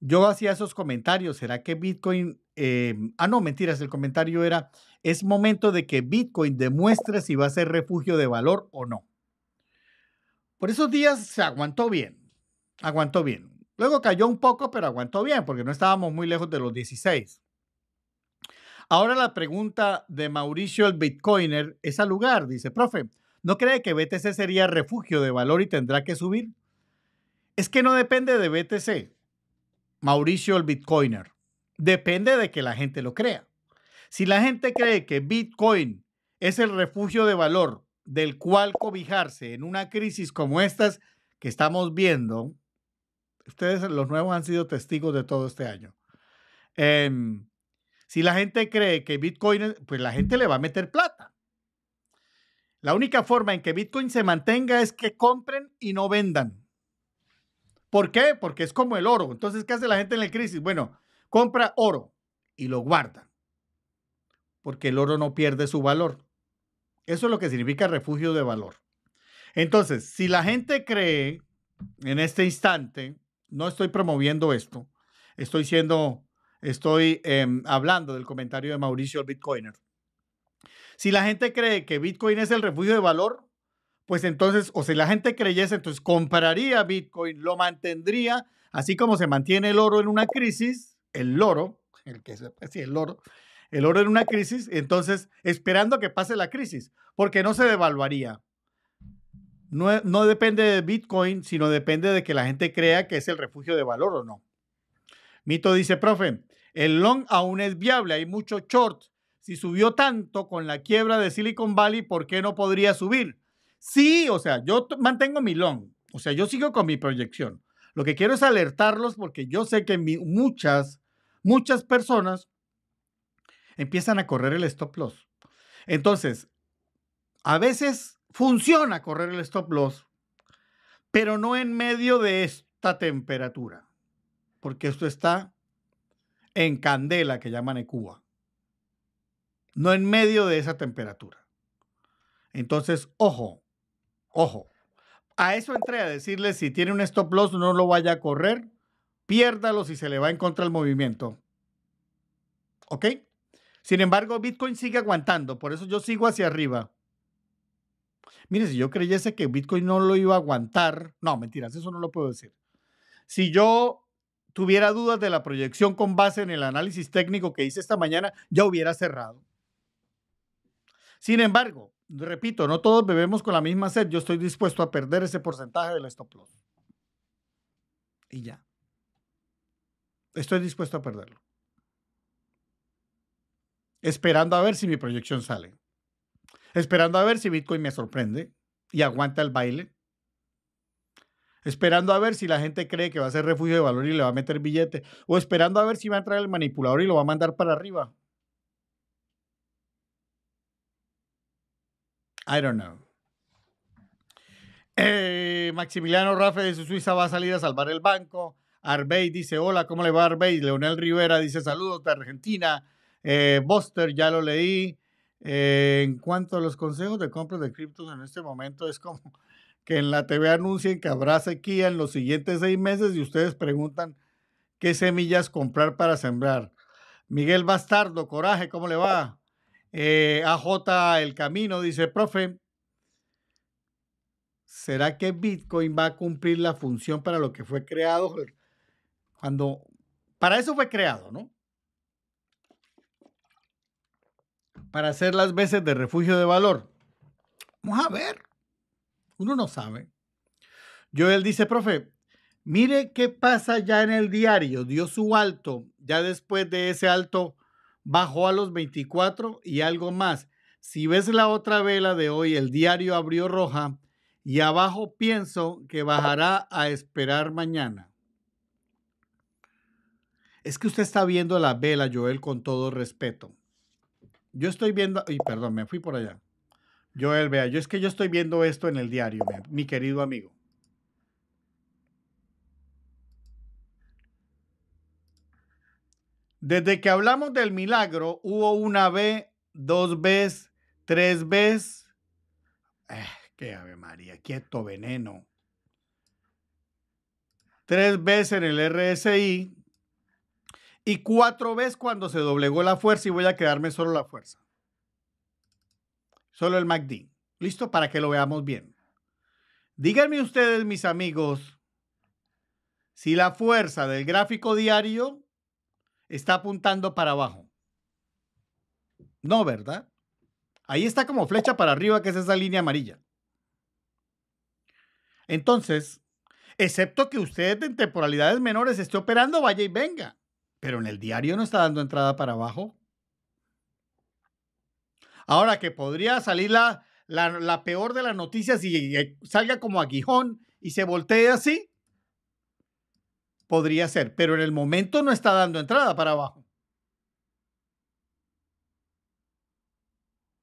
Yo hacía esos comentarios, ¿será que Bitcoin... Em, ah, no, mentiras, el comentario era, es momento de que Bitcoin demuestre si va a ser refugio de valor o no. Por esos días se aguantó bien, aguantó bien. Luego cayó un poco, pero aguantó bien, porque no estábamos muy lejos de los 16. Ahora la pregunta de Mauricio el Bitcoiner es al lugar. Dice, profe, ¿no cree que BTC sería refugio de valor y tendrá que subir? Es que no depende de BTC, Mauricio el Bitcoiner. Depende de que la gente lo crea. Si la gente cree que Bitcoin es el refugio de valor del cual cobijarse en una crisis como estas que estamos viendo, ustedes los nuevos han sido testigos de todo este año. Em, si la gente cree que Bitcoin, pues la gente le va a meter plata. La única forma en que Bitcoin se mantenga es que compren y no vendan. ¿Por qué? Porque es como el oro. Entonces, ¿qué hace la gente en la crisis? Bueno, compra oro y lo guarda. Porque el oro no pierde su valor. Eso es lo que significa refugio de valor. Entonces, si la gente cree en este instante, no estoy promoviendo esto, estoy siendo Estoy em, hablando del comentario de Mauricio el Bitcoiner. Si la gente cree que Bitcoin es el refugio de valor, pues entonces, o si la gente creyese, entonces compraría Bitcoin, lo mantendría, así como se mantiene el oro en una crisis, el oro, el que se, sí, el oro, el oro en una crisis, entonces esperando que pase la crisis, porque no se devaluaría. No, no depende de Bitcoin, sino depende de que la gente crea que es el refugio de valor o no. Mito dice, profe, el long aún es viable, hay mucho short. Si subió tanto con la quiebra de Silicon Valley, ¿por qué no podría subir? Sí, o sea, yo mantengo mi long, o sea, yo sigo con mi proyección. Lo que quiero es alertarlos porque yo sé que muchas, muchas personas empiezan a correr el stop loss. Entonces, a veces funciona correr el stop loss, pero no en medio de esta temperatura, porque esto está en candela que llaman en Cuba, no en medio de esa temperatura. Entonces, ojo, ojo. A eso entré a decirle, si tiene un stop loss, no lo vaya a correr, piérdalo si se le va en contra el movimiento. ¿Ok? Sin embargo, Bitcoin sigue aguantando, por eso yo sigo hacia arriba. Mire, si yo creyese que Bitcoin no lo iba a aguantar, no, mentiras, eso no lo puedo decir. Si yo tuviera dudas de la proyección con base en el análisis técnico que hice esta mañana, ya hubiera cerrado. Sin embargo, repito, no todos bebemos con la misma sed. Yo estoy dispuesto a perder ese porcentaje del stop loss. Y ya. Estoy dispuesto a perderlo. Esperando a ver si mi proyección sale. Esperando a ver si Bitcoin me sorprende y aguanta el baile esperando a ver si la gente cree que va a ser refugio de valor y le va a meter billete, o esperando a ver si va a entrar el manipulador y lo va a mandar para arriba. I don't know. Eh, Maximiliano Rafe de Suiza va a salir a salvar el banco. Arbey dice, hola, ¿cómo le va Arbey? Leonel Rivera dice, saludos de Argentina. Boster, eh, Buster, ya lo leí. Eh, en cuanto a los consejos de compra de criptos en este momento, es como que en la TV anuncien que habrá sequía en los siguientes seis meses y ustedes preguntan qué semillas comprar para sembrar. Miguel Bastardo, coraje, ¿cómo le va? Eh, AJ El Camino dice, profe, ¿será que Bitcoin va a cumplir la función para lo que fue creado? Cuando, para eso fue creado, ¿no? Para hacer las veces de refugio de valor. Vamos a ver. Uno no sabe. Joel dice, profe, mire qué pasa ya en el diario. Dio su alto, ya después de ese alto bajó a los 24 y algo más. Si ves la otra vela de hoy, el diario abrió roja y abajo pienso que bajará a esperar mañana. Es que usted está viendo la vela, Joel, con todo respeto. Yo estoy viendo, y perdón, me fui por allá. Joel, vea, yo es que yo estoy viendo esto en el diario, mi querido amigo. Desde que hablamos del milagro, hubo una vez, dos veces, tres veces. Ah, qué ave María, quieto veneno. Tres veces en el RSI y cuatro veces cuando se doblegó la fuerza y voy a quedarme solo la fuerza solo el MACD. ¿Listo? Para que lo veamos bien. Díganme ustedes, mis amigos, si la fuerza del gráfico diario está apuntando para abajo. No, ¿verdad? Ahí está como flecha para arriba, que es esa línea amarilla. Entonces, excepto que usted en temporalidades menores esté operando, vaya y venga. Pero en el diario no está dando entrada para abajo. Ahora que podría salir la, la, peor de las noticias y salga como aguijón y se voltee así, podría ser, pero en el momento no está dando entrada para abajo.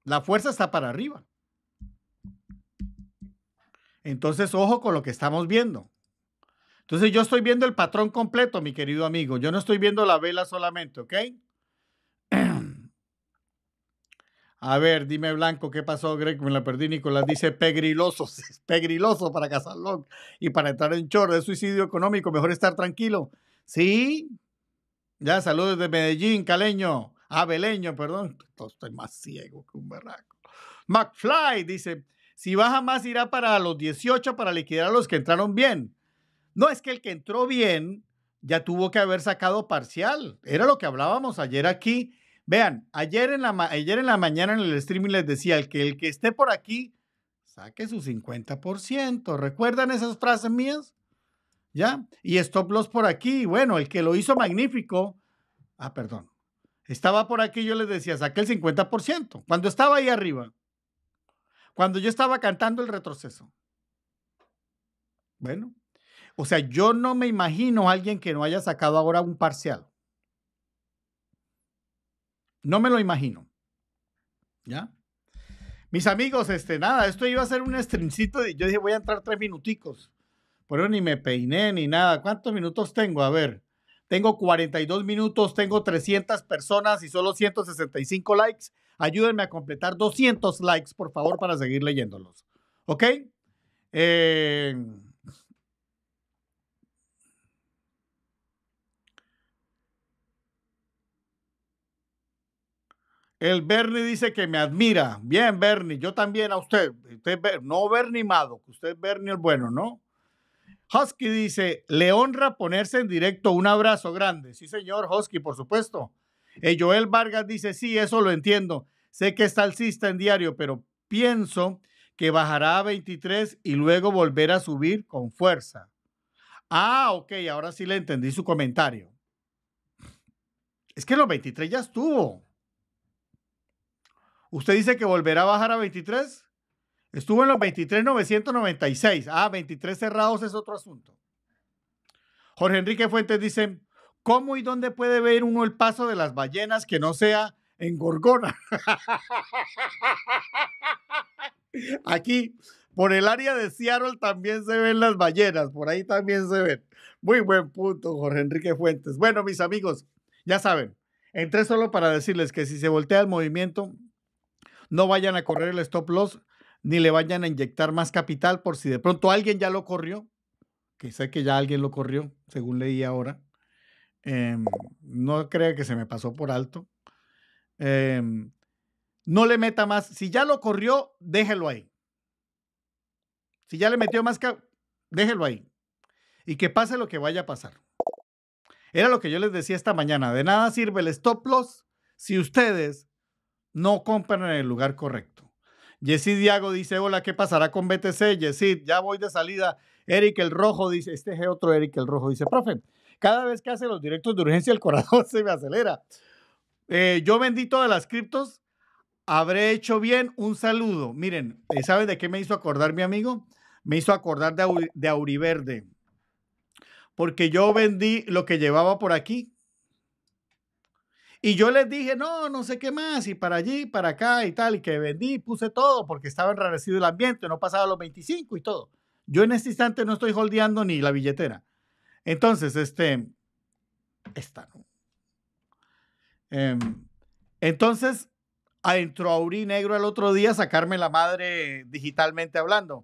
La fuerza está para arriba. Entonces, ojo con lo que estamos viendo. Entonces, yo estoy viendo el patrón completo, mi querido amigo. Yo no estoy viendo la vela solamente, ¿ok? A ver, dime Blanco, ¿qué pasó, Greg? Me la perdí, Nicolás. Dice pegrilosos, pegriloso para casarlo y para entrar en chorro. de suicidio económico, mejor estar tranquilo. Sí. Ya, saludos de Medellín, caleño. Abeleño, ah, perdón. Estoy más ciego que un barraco. McFly dice, si baja más irá para los 18 para liquidar a los que entraron bien. No, es que el que entró bien ya tuvo que haber sacado parcial. Era lo que hablábamos ayer aquí Vean, ayer en, la ayer en la mañana en el streaming les decía que el que esté por aquí, saque su 50%. ¿Recuerdan esas frases mías? ¿Ya? Y stop loss por aquí. Bueno, el que lo hizo magnífico. Ah, perdón. Estaba por aquí, yo les decía, saque el 50%. Cuando estaba ahí arriba. Cuando yo estaba cantando el retroceso. Bueno. O sea, yo no me imagino a alguien que no haya sacado ahora un parcial. No me lo imagino. ¿Ya? Mis amigos, este, nada, esto iba a ser un estrincito y yo dije, voy a entrar tres minuticos. Pero ni me peiné ni nada. ¿Cuántos minutos tengo? A ver, tengo 42 minutos, tengo 300 personas y solo 165 likes. Ayúdenme a completar 200 likes, por favor, para seguir leyéndolos. ¿Ok? Eh... El Bernie dice que me admira. Bien, Bernie, yo también a usted. usted no Bernie Mado, que usted Bernie el bueno, ¿no? Husky dice, le honra ponerse en directo. Un abrazo grande. Sí, señor Husky, por supuesto. Eh, Joel Vargas dice, sí, eso lo entiendo. Sé que está alcista en diario, pero pienso que bajará a 23 y luego volverá a subir con fuerza. Ah, ok, ahora sí le entendí su comentario. Es que los 23 ya estuvo. Usted dice que volverá a bajar a 23. Estuvo en los 23,996. Ah, 23 cerrados es otro asunto. Jorge Enrique Fuentes dice, ¿cómo y dónde puede ver uno el paso de las ballenas que no sea en Gorgona? Aquí, por el área de Seattle también se ven las ballenas, por ahí también se ven. Muy buen punto, Jorge Enrique Fuentes. Bueno, mis amigos, ya saben, entré solo para decirles que si se voltea el movimiento, no vayan a correr el stop loss ni le vayan a inyectar más capital por si de pronto alguien ya lo corrió, que sé que ya alguien lo corrió, según leí ahora. Em, no crea que se me pasó por alto. Em, no le meta más. Si ya lo corrió, déjelo ahí. Si ya le metió más, déjelo ahí. Y que pase lo que vaya a pasar. Era lo que yo les decía esta mañana. De nada sirve el stop loss si ustedes no compran en el lugar correcto. Jessy Diago dice, hola, ¿qué pasará con BTC? Jessy, ya voy de salida. Eric el Rojo dice, este es otro Eric el Rojo, dice, profe, cada vez que hace los directos de urgencia el corazón se me acelera. Eh, yo vendí todas las criptos, habré hecho bien, un saludo. Miren, eh, ¿saben de qué me hizo acordar mi amigo? Me hizo acordar de, de Auriverde, porque yo vendí lo que llevaba por aquí, y yo les dije, no, no sé qué más, y para allí, para acá y tal, y que vendí, puse todo porque estaba enrarecido el ambiente, no pasaba los 25 y todo. Yo en este instante no estoy holdeando ni la billetera. Entonces, este, esta, ¿no? Em, entonces, entró Uri Negro el otro día a sacarme la madre digitalmente hablando,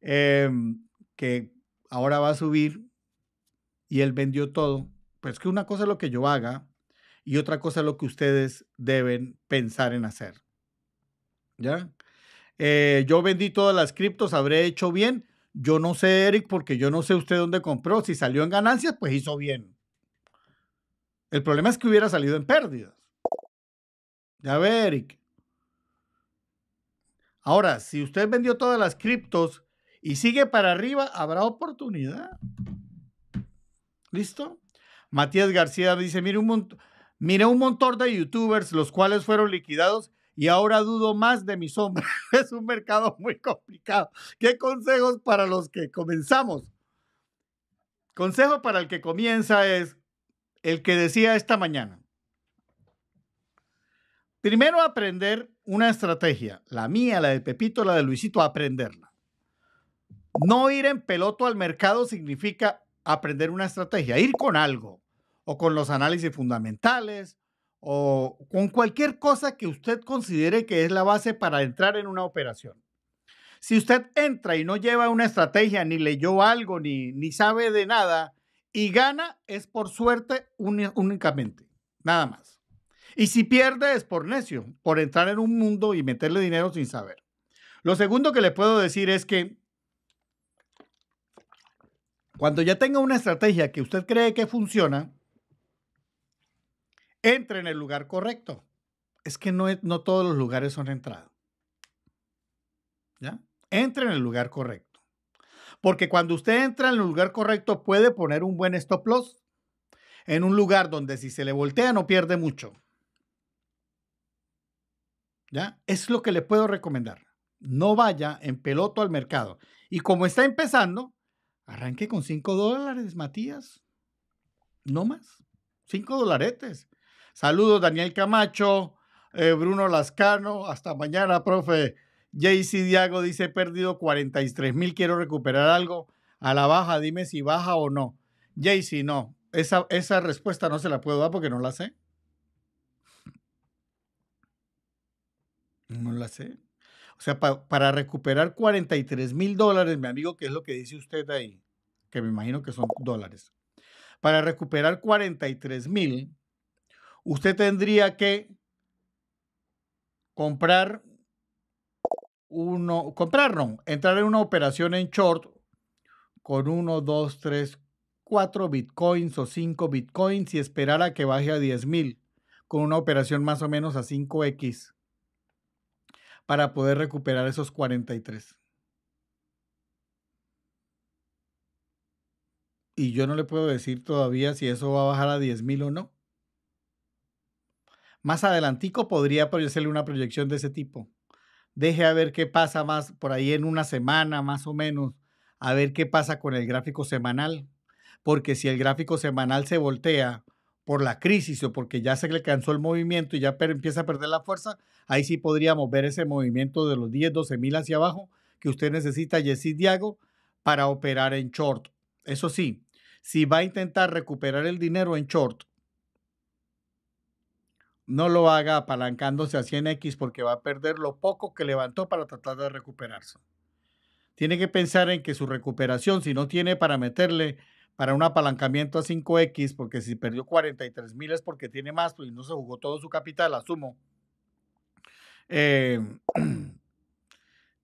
em, que ahora va a subir y él vendió todo. Pues que una cosa es lo que yo haga y otra cosa lo que ustedes deben pensar en hacer. ¿Ya? Eh, yo vendí todas las criptos, habré hecho bien. Yo no sé, Eric, porque yo no sé usted dónde compró. Si salió en ganancias, pues hizo bien. El problema es que hubiera salido en pérdidas. Ya ve, Eric. Ahora, si usted vendió todas las criptos y sigue para arriba, habrá oportunidad. ¿Listo? Matías García dice, mire, un, montón... Miré un montón de youtubers, los cuales fueron liquidados y ahora dudo más de mi sombra. es un mercado muy complicado. ¿Qué consejos para los que comenzamos? Consejo para el que comienza es el que decía esta mañana. Primero aprender una estrategia, la mía, la de Pepito, la de Luisito, aprenderla. No ir en peloto al mercado significa aprender una estrategia, ir con algo o con los análisis fundamentales o con cualquier cosa que usted considere que es la base para entrar en una operación. Si usted entra y no lleva una estrategia, ni leyó algo, ni, sabe de nada, y gana, es por suerte únicamente, nada más. Y si pierde, es por necio, por entrar en un mundo y meterle dinero sin saber. Lo segundo que le puedo decir es que cuando ya tenga una estrategia que usted cree que funciona, entre en el lugar correcto. Es que no, no todos los lugares son entrada. ¿Ya? Entre en el lugar correcto. Porque cuando usted entra en el lugar correcto puede poner un buen stop loss en un lugar donde si se le voltea no pierde mucho. ¿Ya? Es lo que le puedo recomendar. No vaya en peloto al mercado. Y como está empezando, arranque con 5 dólares, Matías. No más. 5 dolaretes. Saludos, Daniel Camacho, eh, Bruno Lascano. Hasta mañana, profe. JC Diago dice, he perdido 43 mil, quiero recuperar algo. A la baja, dime si baja o no. JC, no. Esa, esa respuesta no se la puedo dar porque no la sé. No la sé. O sea, para recuperar 43 mil dólares, mi amigo, ¿qué es lo que dice usted ahí, que me imagino que son dólares. Para recuperar 43 mil, usted tendría que comprar uno, comprar no, entrar en una operación en short con 1, 2, 3, cuatro bitcoins o 5 bitcoins y esperar a que baje a 10,000 con una operación más o menos a 5x para poder recuperar esos 43. Y yo no le puedo decir todavía si eso va a bajar a 10,000 o no más adelantico podría hacerle una proyección de ese tipo. Deje a ver qué pasa más por ahí en una semana más o menos, a ver qué pasa con el gráfico semanal, porque si el gráfico semanal se voltea por la crisis o porque ya se le cansó el movimiento y ya empieza a perder la fuerza, ahí sí podríamos ver ese movimiento de los 10, 12 mil hacia abajo que usted necesita, Yesid Diago, para operar en short. Eso sí, si va a intentar recuperar el dinero en short no lo haga apalancándose a 100x porque va a perder lo poco que levantó para tratar de recuperarse. Tiene que pensar en que su recuperación, si no tiene para meterle para un apalancamiento a 5x, porque si perdió 43 mil es porque tiene más pues, y no se jugó todo su capital, asumo. Em,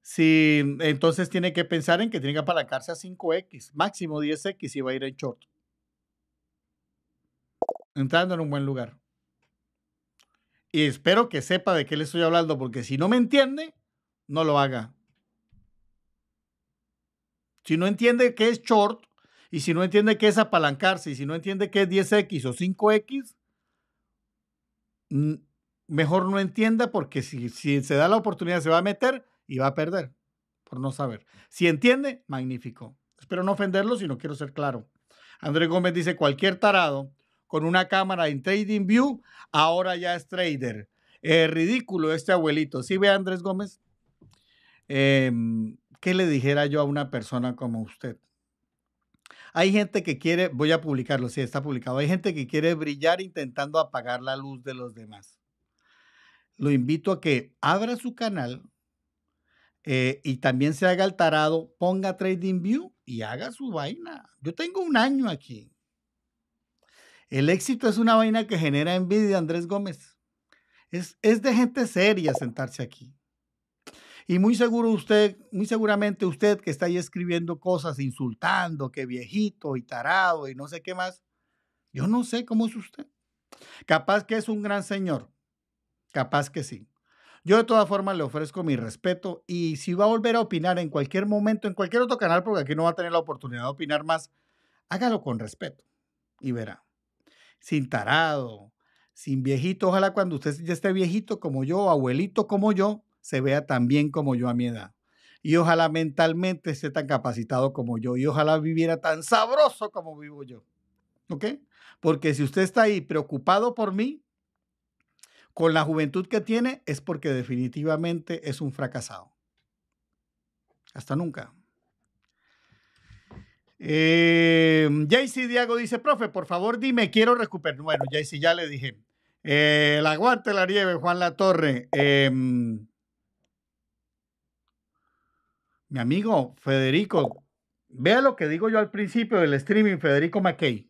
si, entonces tiene que pensar en que tiene que apalancarse a 5x, máximo 10x y va a ir en short. Entrando en un buen lugar. Y espero que sepa de qué le estoy hablando, porque si no me entiende, no lo haga. Si no entiende qué es short, y si no entiende qué es apalancarse, y si no entiende qué es 10X o 5X, mejor no entienda porque si, si, se da la oportunidad se va a meter y va a perder por no saber. Si entiende, magnífico. Espero no ofenderlo, si no quiero ser claro. Andrés Gómez dice, cualquier tarado con una cámara en Trading View, ahora ya es trader. Eh, ridículo este abuelito. ¿Sí ve Andrés Gómez? Em, ¿Qué le dijera yo a una persona como usted? Hay gente que quiere, voy a publicarlo, sí, está publicado. Hay gente que quiere brillar intentando apagar la luz de los demás. Lo invito a que abra su canal eh, y también se haga el tarado, ponga Trading View y haga su vaina. Yo tengo un año aquí el éxito es una vaina que genera envidia, Andrés Gómez. Es, es de gente seria sentarse aquí. Y muy seguro usted, muy seguramente usted que está ahí escribiendo cosas, insultando, que viejito y tarado y no sé qué más. Yo no sé cómo es usted. Capaz que es un gran señor. Capaz que sí. Yo de todas formas le ofrezco mi respeto y si va a volver a opinar en cualquier momento, en cualquier otro canal, porque aquí no va a tener la oportunidad de opinar más, hágalo con respeto y verá sin tarado, sin viejito. Ojalá cuando usted ya esté viejito como yo, abuelito como yo, se vea tan bien como yo a mi edad. Y ojalá mentalmente esté tan capacitado como yo. Y ojalá viviera tan sabroso como vivo yo. ¿Ok? Porque si usted está ahí preocupado por mí, con la juventud que tiene, es porque definitivamente es un fracasado. Hasta nunca. Eh, JC Diago dice, profe, por favor dime, quiero recuperar. Bueno, JC ya le dije. la eh, el la nieve, Juan La Torre em, mi amigo Federico, vea lo que digo yo al principio del streaming, Federico McKay.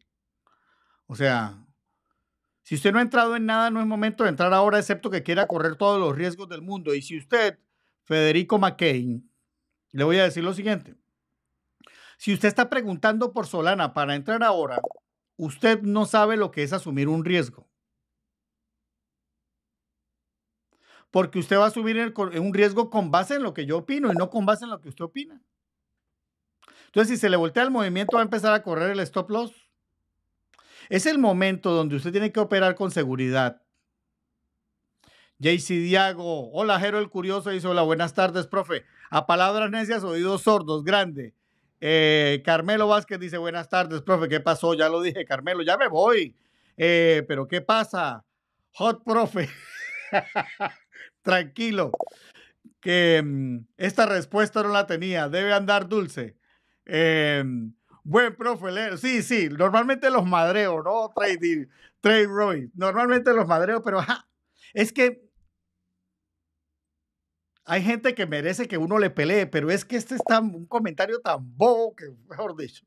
O sea, si usted no ha entrado en nada, no es momento de entrar ahora, excepto que quiera correr todos los riesgos del mundo. Y si usted, Federico McKay, le voy a decir lo siguiente. Si usted está preguntando por Solana para entrar ahora, usted no sabe lo que es asumir un riesgo. Porque usted va a asumir un riesgo con base en lo que yo opino y no con base en lo que usted opina. Entonces, si se le voltea el movimiento, va a empezar a correr el stop loss. Es el momento donde usted tiene que operar con seguridad. JC Diago, hola Jero el Curioso, dice hola, buenas tardes, profe. A palabras necias, oídos sordos, grande. Eh, Carmelo Vázquez dice, buenas tardes, profe, ¿qué pasó? Ya lo dije, Carmelo, ya me voy. Eh, Pero ¿qué pasa? Hot, profe. Tranquilo, que mm, esta respuesta no la tenía, debe andar dulce. Eh, buen profe, sí, sí, normalmente los madreo, ¿no? Trade, trade Roy, normalmente los madreo, pero es que hay gente que merece que uno le pelee, pero es que este es tan, un comentario tan bobo que, mejor dicho.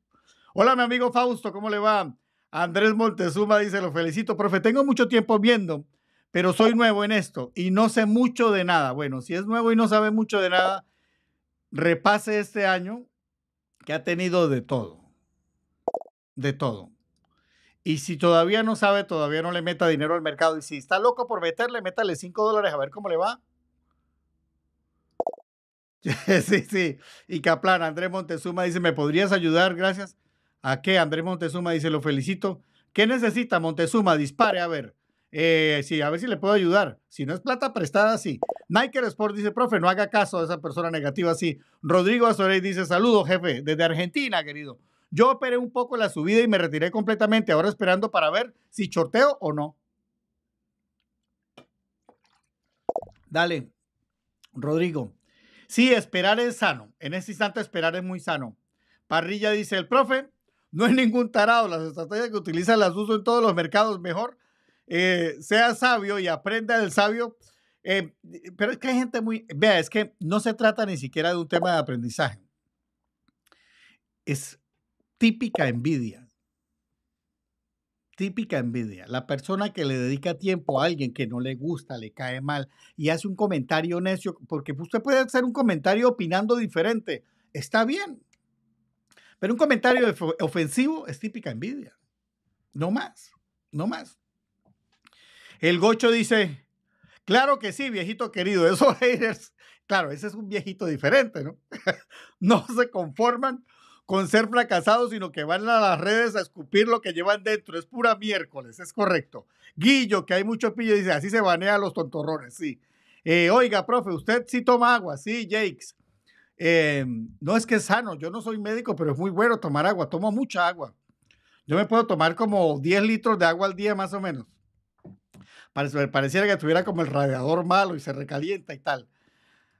Hola, mi amigo Fausto, ¿cómo le va? Andrés Montezuma dice, lo felicito, profe, tengo mucho tiempo viendo, pero soy nuevo en esto y no sé mucho de nada. Bueno, si es nuevo y no sabe mucho de nada, repase este año que ha tenido de todo, de todo. Y si todavía no sabe, todavía no le meta dinero al mercado. Y si está loco por meterle, métale 5 dólares a ver cómo le va sí, sí. Y Caplan, Andrés Montezuma dice, ¿me podrías ayudar? Gracias. ¿A qué? Andrés Montezuma dice, lo felicito. ¿Qué necesita Montezuma? Dispare, a ver. Eh, sí, a ver si le puedo ayudar. Si no es plata prestada, sí. Nike Sport dice, profe, no haga caso a esa persona negativa, sí. Rodrigo Azorey dice, saludo, jefe, desde Argentina, querido. Yo operé un poco la subida y me retiré completamente, ahora esperando para ver si chorteo o no. Dale, Rodrigo. Sí, esperar es sano. En este instante esperar es muy sano. Parrilla dice, el profe, no es ningún tarado. Las estrategias que utiliza las uso en todos los mercados. Mejor eh, sea sabio y aprenda del sabio. Eh, pero es que hay gente muy... Vea, es que no se trata ni siquiera de un tema de aprendizaje. Es típica envidia típica envidia. La persona que le dedica tiempo a alguien que no le gusta, le cae mal y hace un comentario necio, porque pues, usted puede hacer un comentario opinando diferente, está bien. Pero un comentario ofensivo es típica envidia. No más, no más. El gocho dice, claro que sí, viejito querido, esos haters, claro, ese es un viejito diferente, ¿no? no se conforman con ser fracasados, sino que van a las redes a escupir lo que llevan dentro. Es pura miércoles, es correcto. Guillo, que hay mucho pillo, dice, así se banea a los tontorrones, sí. Eh, oiga, profe, usted sí toma agua, sí, Jakes. Em, no es que es sano, yo no soy médico, pero es muy bueno tomar agua, tomo mucha agua. Yo me puedo tomar como 10 litros de agua al día más o menos. Pareciera que estuviera como el radiador malo y se recalienta y tal.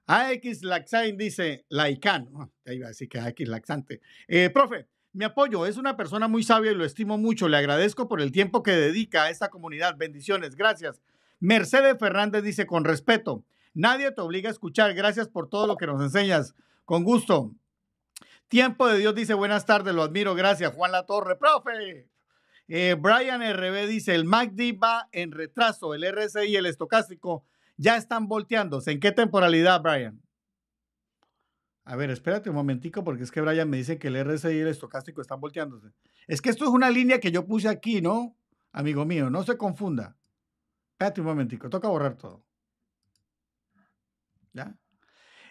AX Laxain dice, Laican, oh, ah, iba a decir que AX Laxante. Eh, profe, mi apoyo, es una persona muy sabia y lo estimo mucho. Le agradezco por el tiempo que dedica a esta comunidad. Bendiciones, gracias. Mercedes Fernández dice, con respeto, nadie te obliga a escuchar. Gracias por todo lo que nos enseñas. Con gusto. Tiempo de Dios dice, buenas tardes, lo admiro, gracias. Juan La Torre, profe. Eh, Brian RB dice, el MACD va en retraso, el RSI y el estocástico ya están volteándose. ¿En qué temporalidad, Brian? A ver, espérate un momentico porque es que Brian me dice que el RSI y el estocástico están volteándose. Es que esto es una línea que yo puse aquí, ¿no? Amigo mío, no se confunda. Espérate un momentico, toca borrar todo. ¿Ya?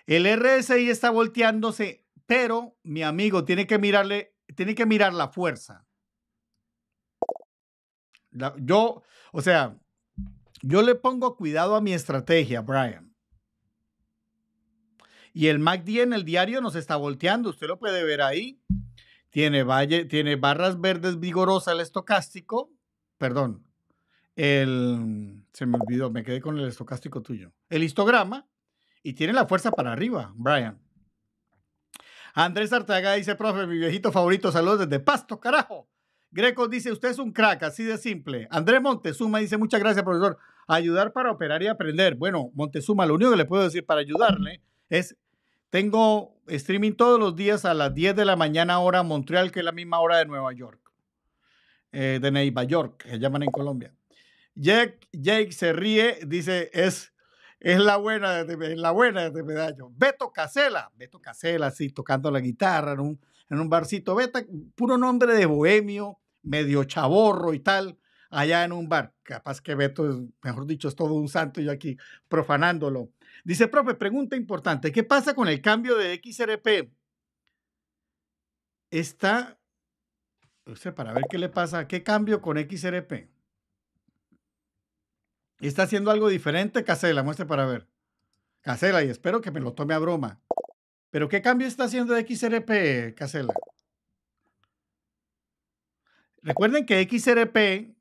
El RSI está volteándose, pero mi amigo tiene que mirarle, tiene que mirar la fuerza. yo, o sea, yo le pongo cuidado a mi estrategia, Brian. Y el MACD en el diario nos está volteando, usted lo puede ver ahí. Tiene, valle, tiene barras verdes vigorosa el estocástico, perdón, el, se me olvidó, me quedé con el estocástico tuyo, el histograma, y tiene la fuerza para arriba, Brian. Andrés Arteaga dice, profe, mi viejito favorito, saludos desde Pasto, carajo. Greco dice, usted es un crack, así de simple. Andrés Montezuma dice, muchas gracias, profesor. Ayudar para operar y aprender. Bueno, Montezuma, lo único que le puedo decir para ayudarle es, tengo streaming todos los días a las 10 de la mañana hora Montreal, que es la misma hora de Nueva York, eh, de Nueva York, se llaman en Colombia. Jake, Jake se ríe, dice, es, es la buena de, la buena de Medallo. Beto Casela, Beto Casela, así, tocando la guitarra en un, en un barcito. Beto, puro nombre de bohemio medio chaborro y tal, allá en un bar. Capaz que Beto, mejor dicho, es todo un santo y yo aquí profanándolo. Dice, profe, pregunta importante, ¿qué pasa con el cambio de XRP? Está, no sé, para ver qué le pasa, ¿qué cambio con XRP? ¿Está haciendo algo diferente, Casela? Muestre para ver. Casela, y espero que me lo tome a broma. ¿Pero qué cambio está haciendo de XRP, Casela? Recuerden que XRP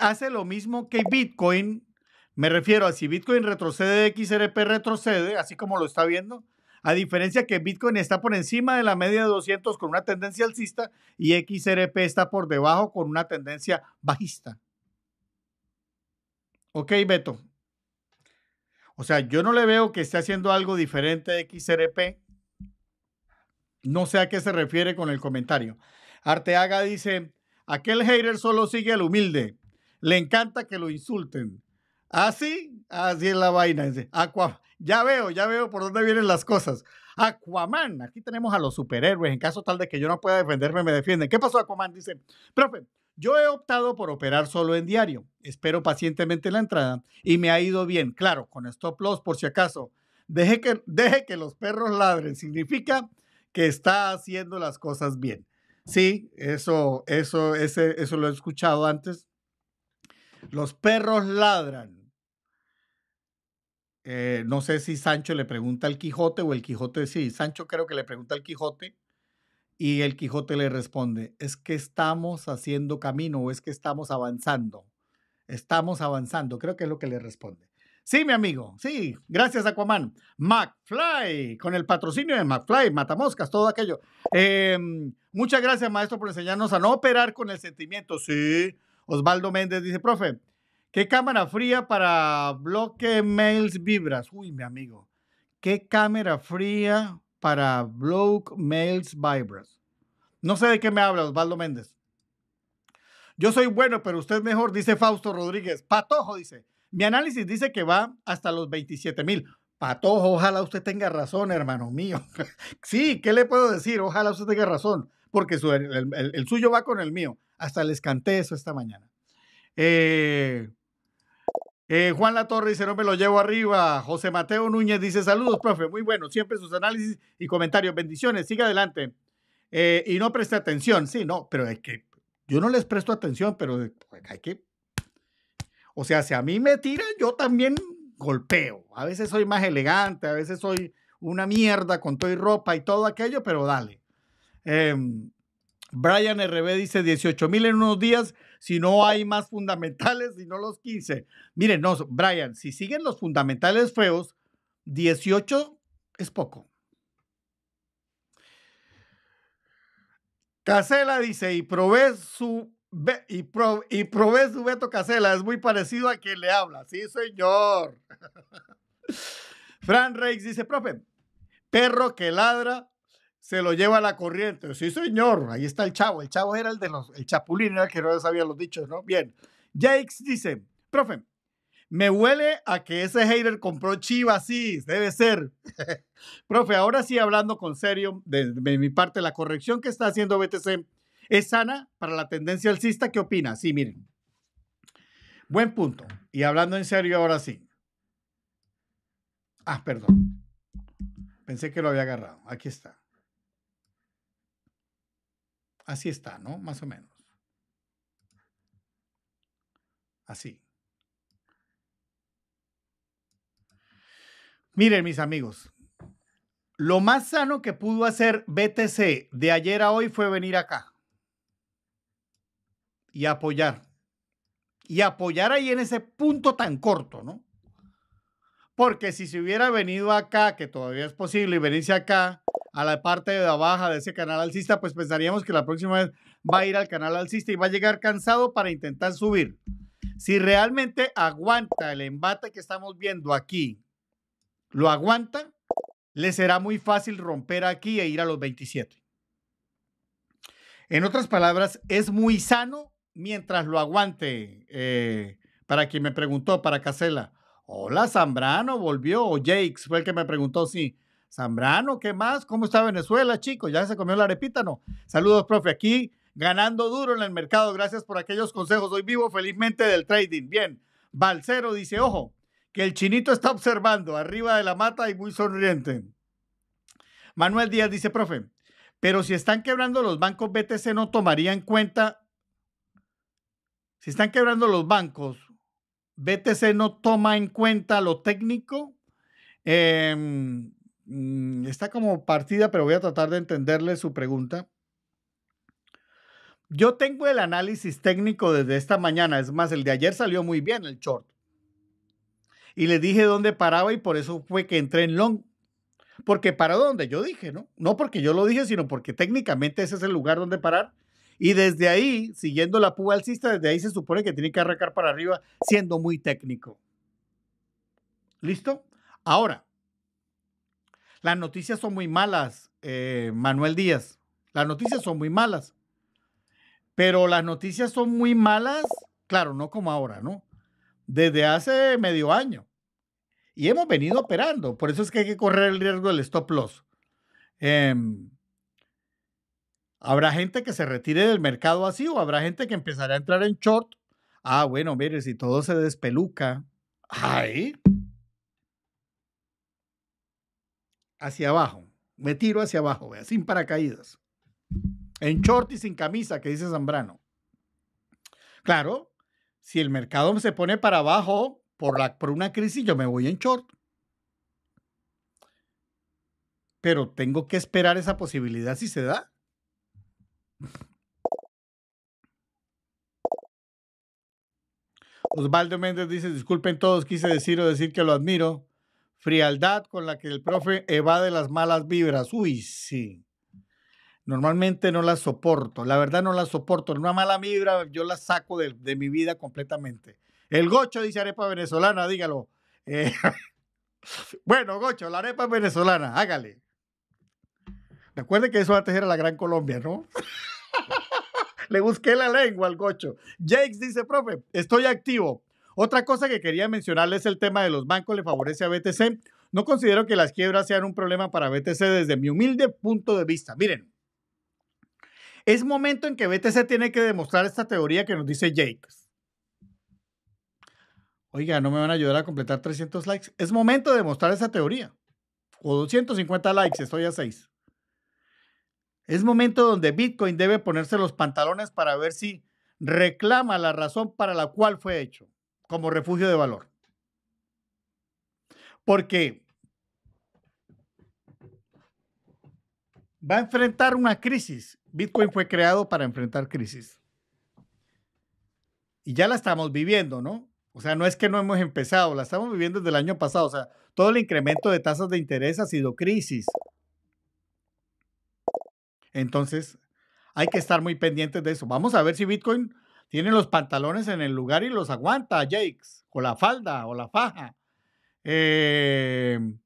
hace lo mismo que Bitcoin. Me refiero a si Bitcoin retrocede, XRP retrocede, así como lo está viendo. A diferencia que Bitcoin está por encima de la media de 200 con una tendencia alcista y XRP está por debajo con una tendencia bajista. Ok, Beto. O sea, yo no le veo que esté haciendo algo diferente de XRP. No sé a qué se refiere con el comentario. Arteaga dice, Aquel hater solo sigue al humilde. Le encanta que lo insulten. Así, así es la vaina. Aqua, ya veo, ya veo por dónde vienen las cosas. Aquaman, aquí tenemos a los superhéroes. En caso tal de que yo no pueda defenderme, me defienden. ¿Qué pasó, Aquaman? Dice, profe, yo he optado por operar solo en diario. Espero pacientemente la entrada y me ha ido bien. Claro, con stop loss por si acaso. Deje que, deje que los perros ladren. Significa que está haciendo las cosas bien. Sí, eso, eso, ese, eso lo he escuchado antes. Los perros ladran. Eh, no sé si Sancho le pregunta al Quijote o el Quijote, sí, Sancho creo que le pregunta al Quijote y el Quijote le responde, es que estamos haciendo camino o es que estamos avanzando. Estamos avanzando, creo que es lo que le responde. Sí, mi amigo, sí, gracias Aquaman. McFly, con el patrocinio de McFly, Matamoscas, todo aquello. Em, muchas gracias, maestro, por enseñarnos a no operar con el sentimiento. Sí, Osvaldo Méndez dice, profe, ¿qué cámara fría para bloque mails vibras? Uy, mi amigo, ¿qué cámara fría para bloque mails vibras? No sé de qué me habla Osvaldo Méndez. Yo soy bueno, pero usted mejor, dice Fausto Rodríguez. Patojo, dice. Mi análisis dice que va hasta los 27 mil. Patojo, ojalá usted tenga razón, hermano mío. sí, ¿qué le puedo decir? Ojalá usted tenga razón, porque el, suyo va con el mío. Hasta les canté eso esta mañana. Eh, eh, Juan Latorre dice, no me lo llevo arriba. José Mateo Núñez dice, saludos, profe. Muy bueno, siempre sus análisis y comentarios. Bendiciones, siga adelante. Eh, y no preste atención. Sí, no, pero hay que yo no les presto atención, pero pues, hay que o sea, si a mí me tiran, yo también golpeo. A veces soy más elegante, a veces soy una mierda con toda y ropa y todo aquello, pero dale. Em, Brian RB dice 18 mil en unos días, si no hay más fundamentales, y no los 15. Miren, no, Brian, si siguen los fundamentales feos, 18 es poco. Casela dice, y probé su y, probé su Beto Casela, es muy parecido a quien le habla. Sí, señor. Fran Reyes dice, profe, perro que ladra se lo lleva a la corriente. Sí, señor, ahí está el chavo. El chavo era el de los, el chapulín era el que no sabía los dichos, ¿no? Bien. Jake dice, profe, me huele a que ese hater compró Chivas, sí, debe ser. Profe, ahora sí hablando con serio, de, de, mi parte, la corrección que está haciendo BTC ¿Es sana para la tendencia alcista? ¿Qué opina? Sí, miren. Buen punto. Y hablando en serio ahora sí. Ah, perdón. Pensé que lo había agarrado. Aquí está. Así está, ¿no? Más o menos. Así. Miren, mis amigos, lo más sano que pudo hacer BTC de ayer a hoy fue venir acá y apoyar. Y apoyar ahí en ese punto tan corto, ¿no? Porque si se hubiera venido acá, que todavía es posible, y venirse acá, a la parte de abajo de ese canal alcista, pues pensaríamos que la próxima vez va a ir al canal alcista y va a llegar cansado para intentar subir. Si realmente aguanta el embate que estamos viendo aquí, lo aguanta, le será muy fácil romper aquí e ir a los 27. En otras palabras, es muy sano mientras lo aguante. Eh, para quien me preguntó, para Casela. Hola, Zambrano volvió. O Jakes fue el que me preguntó, sí. Zambrano, ¿qué más? ¿Cómo está Venezuela, chicos? ¿Ya se comió la arepita? No. Saludos, profe. Aquí ganando duro en el mercado. Gracias por aquellos consejos. Hoy vivo felizmente del trading. Bien. Balcero dice, ojo, que el chinito está observando arriba de la mata y muy sonriente. Manuel Díaz dice, profe, pero si están quebrando los bancos BTC, ¿no tomaría en cuenta si están quebrando los bancos, BTC no toma en cuenta lo técnico. Em, mm, está como partida, pero voy a tratar de entenderle su pregunta. Yo tengo el análisis técnico desde esta mañana. Es más, el de ayer salió muy bien el short. Y le dije dónde paraba y por eso fue que entré en long. Porque para dónde yo dije, ¿no? No porque yo lo dije, sino porque técnicamente ese es el lugar donde parar y desde ahí, siguiendo la púa alcista, desde ahí se supone que tiene que arrancar para arriba, siendo muy técnico. ¿Listo? Ahora, las noticias son muy malas, eh, Manuel Díaz. Las noticias son muy malas. Pero las noticias son muy malas, claro, no como ahora, ¿no? Desde hace medio año. Y hemos venido operando. Por eso es que hay que correr el riesgo del stop loss. Em, Habrá gente que se retire del mercado así o habrá gente que empezará a entrar en short. Ah, bueno, mire, si todo se despeluca, ahí, hacia abajo, me tiro hacia abajo, ¿vea? sin paracaídas, en short y sin camisa, que dice Zambrano. Claro, si el mercado se pone para abajo por, por una crisis, yo me voy en short pero tengo que esperar esa posibilidad si se da. Osvaldo Méndez dice, disculpen todos, quise decir o decir que lo admiro. Frialdad con la que el profe evade las malas vibras. Uy, sí. Normalmente no las soporto. La verdad no las soporto. Una mala vibra yo la saco de, mi vida completamente. El gocho dice arepa venezolana, dígalo. Eh, bueno, gocho, la arepa venezolana, hágale. Acuerde que eso va a antes a la Gran Colombia, ¿no? Le busqué la lengua al gocho. Jakes dice, profe, estoy activo. Otra cosa que quería mencionarles es el tema de los bancos le favorece a BTC. No considero que las quiebras sean un problema para BTC desde mi humilde punto de vista. Miren, es momento en que BTC tiene que demostrar esta teoría que nos dice Jakes. Oiga, no me van a ayudar a completar 300 likes. Es momento de demostrar esa teoría. O 250 likes, estoy a 6. Es momento donde Bitcoin debe ponerse los pantalones para ver si reclama la razón para la cual fue hecho como refugio de valor. Porque va a enfrentar una crisis. Bitcoin fue creado para enfrentar crisis. Y ya la estamos viviendo, ¿no? O sea, no es que no hemos empezado, la estamos viviendo desde el año pasado. O sea, todo el incremento de tasas de interés ha sido crisis. Entonces, hay que estar muy pendientes de eso. Vamos a ver si Bitcoin tiene los pantalones en el lugar y los aguanta, Jakes, o la falda o la faja. Em,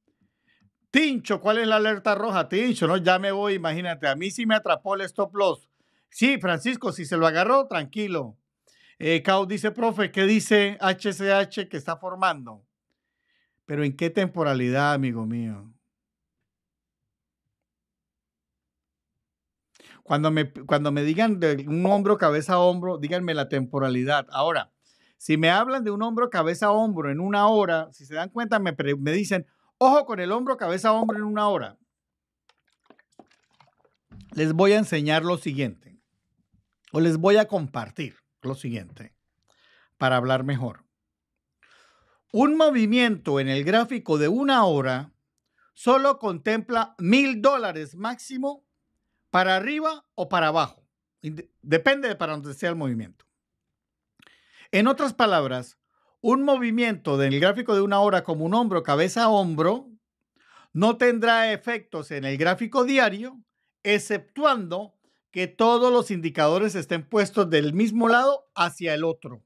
Tincho, ¿cuál es la alerta roja? Tincho, no, ya me voy, imagínate. A mí sí me atrapó el stop loss. Sí, Francisco, si se lo agarró, tranquilo. Eh, dice, profe, ¿qué dice HCH que está formando? Pero ¿en qué temporalidad, amigo mío? Cuando me, cuando me digan de un hombro, cabeza, hombro, díganme la temporalidad. Ahora, si me hablan de un hombro, cabeza, hombro en una hora, si se dan cuenta, me, me dicen, ojo con el hombro, cabeza, hombro en una hora. Les voy a enseñar lo siguiente, o les voy a compartir lo siguiente, para hablar mejor. Un movimiento en el gráfico de una hora solo contempla mil dólares máximo para arriba o para abajo. Depende de para dónde sea el movimiento. En otras palabras, un movimiento del gráfico de una hora como un hombro, cabeza a hombro, no tendrá efectos en el gráfico diario, exceptuando que todos los indicadores estén puestos del mismo lado hacia el otro.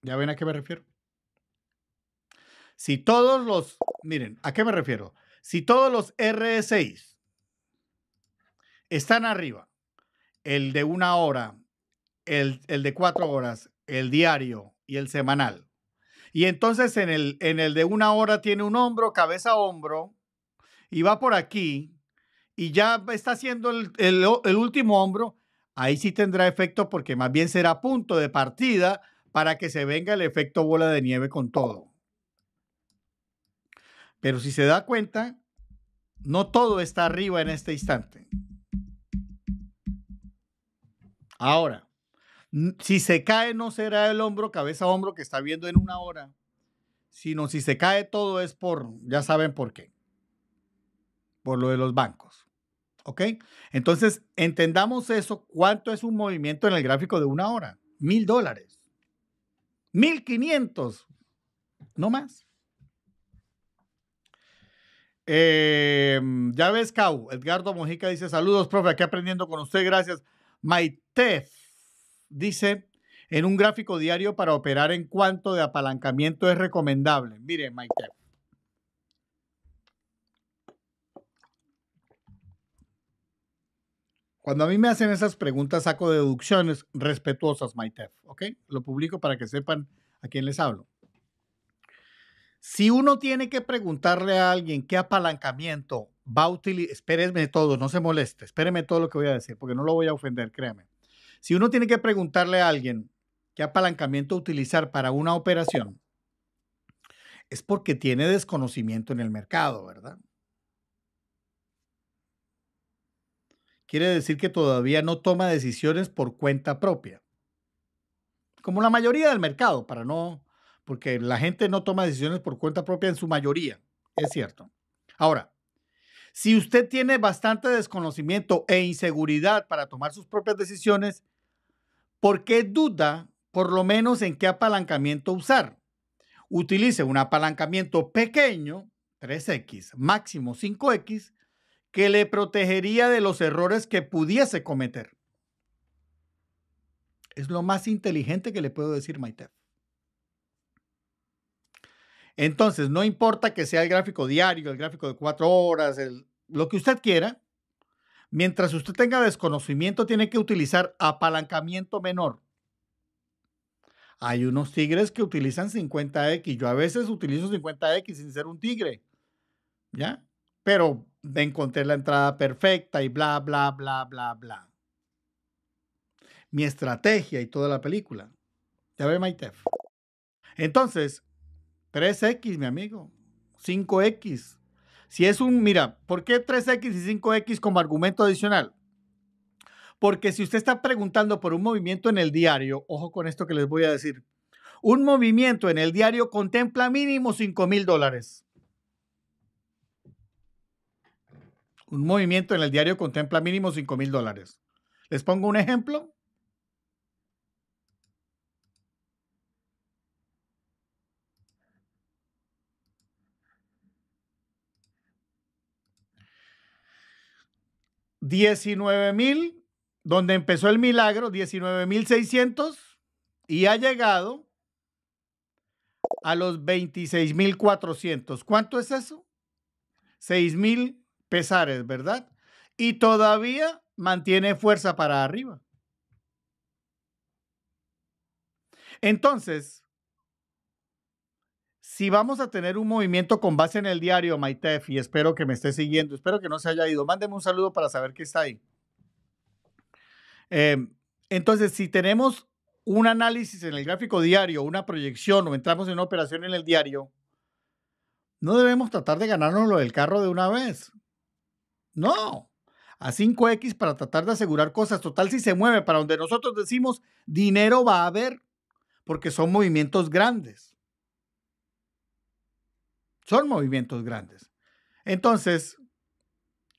¿Ya ven a qué me refiero? Si todos los, miren, ¿a qué me refiero? Si todos los R6 están arriba, el de una hora, el, de cuatro horas, el diario y el semanal, y entonces en el, en el de una hora tiene un hombro, cabeza, hombro, y va por aquí, y ya está haciendo el, último hombro, ahí sí tendrá efecto porque más bien será punto de partida para que se venga el efecto bola de nieve con todo. Pero si se da cuenta, no todo está arriba en este instante. Ahora, si se cae no será el hombro, cabeza, hombro que está viendo en una hora, sino si se cae todo es por, ya saben por qué, por lo de los bancos. ¿Ok? Entonces, entendamos eso, cuánto es un movimiento en el gráfico de una hora. Mil dólares. Mil quinientos. No más. Em, ya ves, Cau, Edgardo Mojica dice, saludos, profe, aquí aprendiendo con usted, gracias. Maitef dice, en un gráfico diario para operar en cuanto de apalancamiento es recomendable. Mire, Maitef. Cuando a mí me hacen esas preguntas, saco deducciones respetuosas, Maitef, ¿ok? Lo publico para que sepan a quién les hablo. Si uno tiene que preguntarle a alguien qué apalancamiento va a utilizar, Espérenme todo, no se moleste, Espérenme todo lo que voy a decir, porque no lo voy a ofender, créame. Si uno tiene que preguntarle a alguien qué apalancamiento utilizar para una operación, es porque tiene desconocimiento en el mercado, ¿verdad? Quiere decir que todavía no toma decisiones por cuenta propia, como la mayoría del mercado, para no porque la gente no toma decisiones por cuenta propia en su mayoría, es cierto. Ahora, si usted tiene bastante desconocimiento e inseguridad para tomar sus propias decisiones, ¿por qué duda por lo menos en qué apalancamiento usar? Utilice un apalancamiento pequeño, 3X, máximo 5X, que le protegería de los errores que pudiese cometer. Es lo más inteligente que le puedo decir, Maitef. Entonces, no importa que sea el gráfico diario, el gráfico de cuatro horas, lo que usted quiera, mientras usted tenga desconocimiento, tiene que utilizar apalancamiento menor. Hay unos tigres que utilizan 50X. Yo a veces utilizo 50X sin ser un tigre. ¿Ya? Pero encontré la entrada perfecta y bla, bla, bla, bla, bla. Mi estrategia y toda la película. Ya ve, Maitef. Entonces, 3X, mi amigo. 5X. Si es un, mira, ¿por qué 3X y 5X como argumento adicional? Porque si usted está preguntando por un movimiento en el diario, ojo con esto que les voy a decir, un movimiento en el diario contempla mínimo 5 mil dólares. Un movimiento en el diario contempla mínimo 5 mil dólares. Les pongo un ejemplo. 19.000, mil, donde empezó el milagro, 19.600, mil y ha llegado a los 26,400. mil ¿Cuánto es eso? 6.000 mil pesares, ¿verdad? Y todavía mantiene fuerza para arriba. Entonces, si vamos a tener un movimiento con base en el diario, Maitef, y espero que me esté siguiendo, espero que no se haya ido, mándeme un saludo para saber que está ahí. Em, entonces, si tenemos un análisis en el gráfico diario, una proyección o entramos en una operación en el diario, no debemos tratar de ganarnos lo del carro de una vez. No, a 5X para tratar de asegurar cosas. Total, si se mueve para donde nosotros decimos dinero va a haber, porque son movimientos grandes. Son movimientos grandes. Entonces,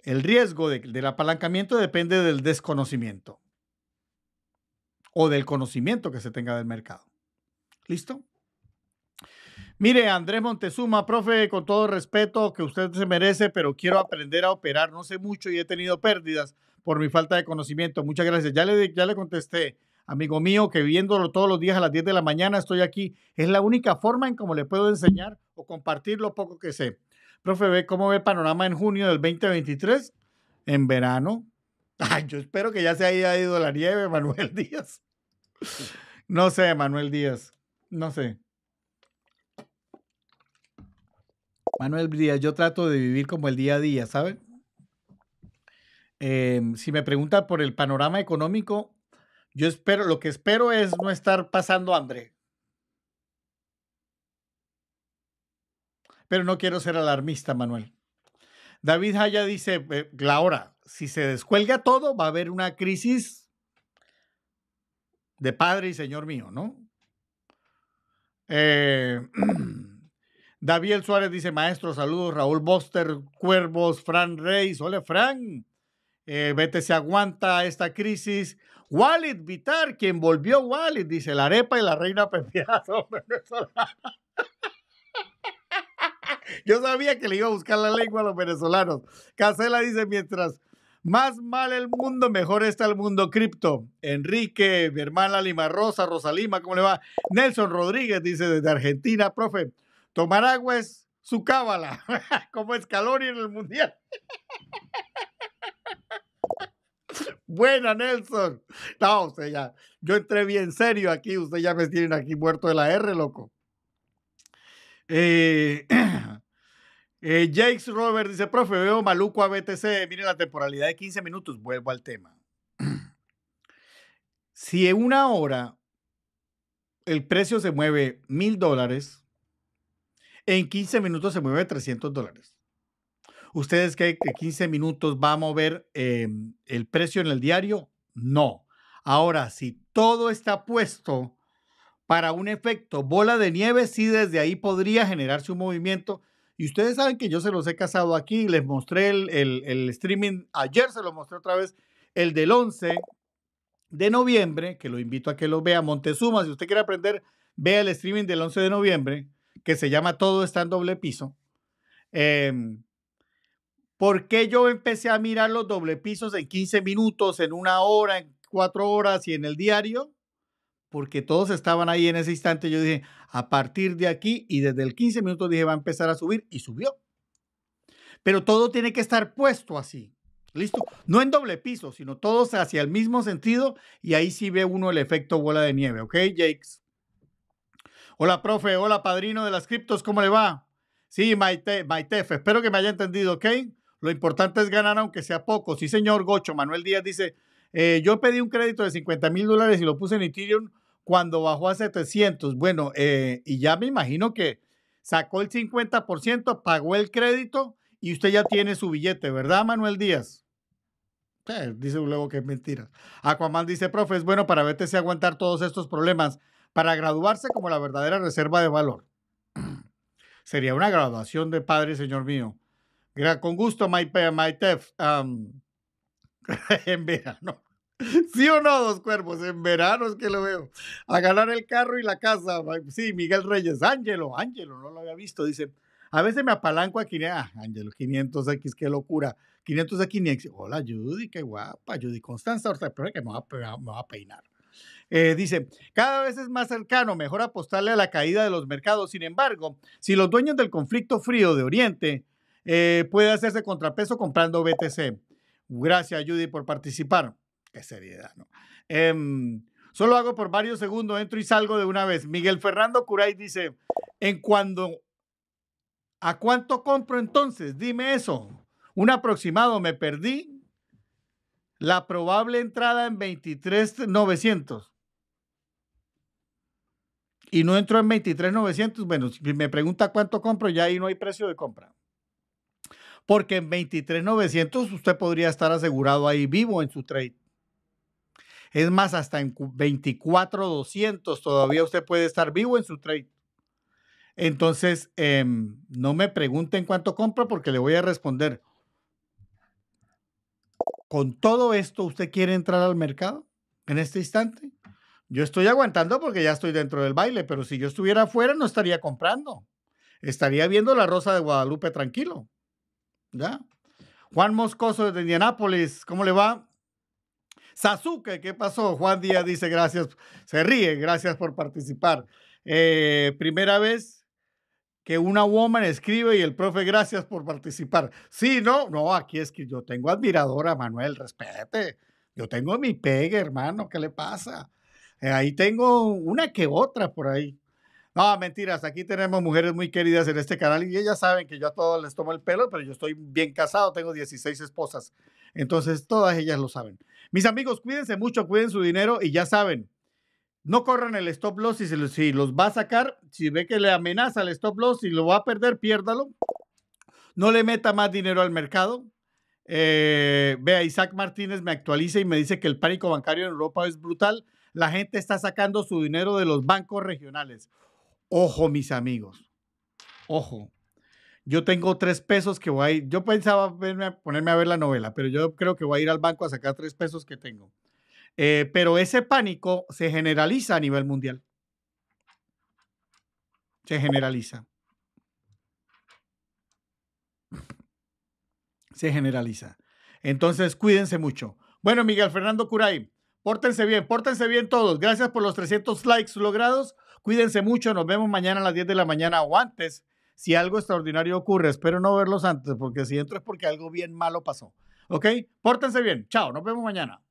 el riesgo del apalancamiento depende del desconocimiento o del conocimiento que se tenga del mercado. ¿Listo? Mire, Andrés Montezuma, profe, con todo respeto que usted se merece, pero quiero aprender a operar. No sé mucho y he tenido pérdidas por mi falta de conocimiento. Muchas gracias. Ya le, ya le contesté amigo mío, que viéndolo todos los días a las 10 de la mañana estoy aquí. Es la única forma en cómo le puedo enseñar o compartir lo poco que sé. Profe, ¿ve cómo ve el panorama en junio del 2023? En verano. Ay, yo espero que ya se haya ido la nieve, Manuel Díaz. No sé, Manuel Díaz. No sé. Manuel Díaz, yo trato de vivir como el día a día, ¿sabes? Em, si me pregunta por el panorama económico, yo espero, lo que espero es no estar pasando hambre. Pero no quiero ser alarmista, Manuel. David Haya dice, Laura, eh, la hora, si se descuelga todo, va a haber una crisis de padre y señor mío, ¿no? Eh, David Suárez dice, maestro, saludos, Raúl Boster, Cuervos, Fran Reyes, hola Fran. Eh, vete se aguanta esta crisis. Wallet Vitar, quien volvió Wallet dice la arepa y la reina pepiada son Yo sabía que le iba a buscar la lengua a los venezolanos. Casela dice, mientras más mal el mundo, mejor está el mundo cripto. Enrique, mi hermana Lima Rosa, Rosa Lima, ¿cómo le va? Nelson Rodríguez dice desde Argentina, profe, tomar su cábala, como Scaloni en el Mundial. Buena, Nelson. No, usted ya, yo entré bien serio aquí, usted ya me tienen aquí muerto de la R, loco. Eh, eh Jakes Robert dice, profe, veo maluco a BTC, mire la temporalidad de 15 minutos, vuelvo al tema. Si en una hora el precio se mueve mil dólares, en 15 minutos se mueve 300 dólares. ¿Ustedes creen que 15 minutos va a mover eh, el precio en el diario? No. Ahora, si todo está puesto para un efecto bola de nieve, sí desde ahí podría generarse un movimiento. Y ustedes saben que yo se los he casado aquí, les mostré el, streaming, ayer se lo mostré otra vez, el del 11 de noviembre, que lo invito a que lo vea, Montezuma, si usted quiere aprender, vea el streaming del 11 de noviembre, que se llama Todo está en doble piso. Eh, ¿Por qué yo empecé a mirar los doble pisos en 15 minutos, en una hora, en cuatro horas y en el diario? Porque todos estaban ahí en ese instante. Yo dije, a partir de aquí y desde el 15 minutos dije, va a empezar a subir y subió. Pero todo tiene que estar puesto así. ¿Listo? No en doble piso, sino todos hacia el mismo sentido y ahí sí ve uno el efecto bola de nieve, ¿ok, Jakes? Hola, profe. Hola, padrino de las criptos. ¿Cómo le va? Sí, Maite, Maitef. Espero que me haya entendido, ¿ok? Lo importante es ganar aunque sea poco. Sí, señor Gocho. Manuel Díaz dice, eh, yo pedí un crédito de 50 mil dólares y lo puse en Ethereum cuando bajó a 700. Bueno, eh, y ya me imagino que sacó el 50%, pagó el crédito y usted ya tiene su billete, ¿verdad, Manuel Díaz? Eh, dice luego que es mentira. Aquaman dice, profe, es bueno para si aguantar todos estos problemas para graduarse como la verdadera reserva de valor. Sería una graduación de padre, señor mío. Con gusto, my, en verano. ¿Sí o no, dos cuervos? En verano es que lo veo. A ganar el carro y la casa. Sí, Miguel Reyes. Ángelo, Ángelo, no lo había visto. Dice, a veces me apalanco aquí. 500. Ah, Ángelo, 500X, qué locura. 500X, hola Judy, qué guapa. Judy Constanza, pero que me va a peinar. Eh, dice, cada vez es más cercano, mejor apostarle a la caída de los mercados. Sin embargo, si los dueños del conflicto frío de Oriente eh, puede hacerse contrapeso comprando BTC. Gracias, Judy, por participar. Qué seriedad, ¿no? Em, solo hago por varios segundos, entro y salgo de una vez. Miguel Fernando Curay dice, en cuando, ¿a cuánto compro entonces? Dime eso. Un aproximado, me perdí la probable entrada en 23,900 y no entro en 23.900, bueno, si me pregunta cuánto compro, ya ahí no hay precio de compra. Porque en 23.900 usted podría estar asegurado ahí vivo en su trade. Es más, hasta en 24.200 todavía usted puede estar vivo en su trade. Entonces, em, no me pregunten cuánto compro porque le voy a responder. ¿Con todo esto usted quiere entrar al mercado en este instante? Yo estoy aguantando porque ya estoy dentro del baile, pero si yo estuviera afuera no estaría comprando. Estaría viendo la Rosa de Guadalupe tranquilo. ¿Ya? Juan Moscoso de Indianápolis, ¿cómo le va? Sasuke, ¿qué pasó? Juan Díaz dice gracias, se ríe, gracias por participar. Eh, primera vez que una woman escribe y el profe, gracias por participar. Sí, no, no, aquí es que yo tengo admiradora, Manuel, respete. Yo tengo mi pegue, hermano, ¿qué le pasa? Eh, ahí tengo una que otra por ahí. No, mentiras, aquí tenemos mujeres muy queridas en este canal y ellas saben que yo a todas les tomo el pelo, pero yo estoy bien casado, tengo 16 esposas. Entonces, todas ellas lo saben. Mis amigos, cuídense mucho, cuiden su dinero y ya saben, no corran el stop loss si, los, si los va a sacar, si ve que le amenaza el stop loss y lo va a perder, piérdalo. No le meta más dinero al mercado. Eh, vea, Isaac Martínez me actualiza y me dice que el pánico bancario en Europa es brutal la gente está sacando su dinero de los bancos regionales. Ojo, mis amigos. Ojo. Yo tengo tres pesos que voy a ir. Yo pensaba ponerme a ver la novela, pero yo creo que voy a ir al banco a sacar tres pesos que tengo. Eh, pero ese pánico se generaliza a nivel mundial. Se generaliza. Se generaliza. Entonces, cuídense mucho. Bueno, Miguel Fernando Curay, Pórtense bien, pórtense bien todos. Gracias por los 300 likes logrados. Cuídense mucho. Nos vemos mañana a las 10 de la mañana o antes si algo extraordinario ocurre. Espero no verlos antes porque si entro es porque algo bien malo pasó. ¿Ok? Pórtense bien. Chao. Nos vemos mañana.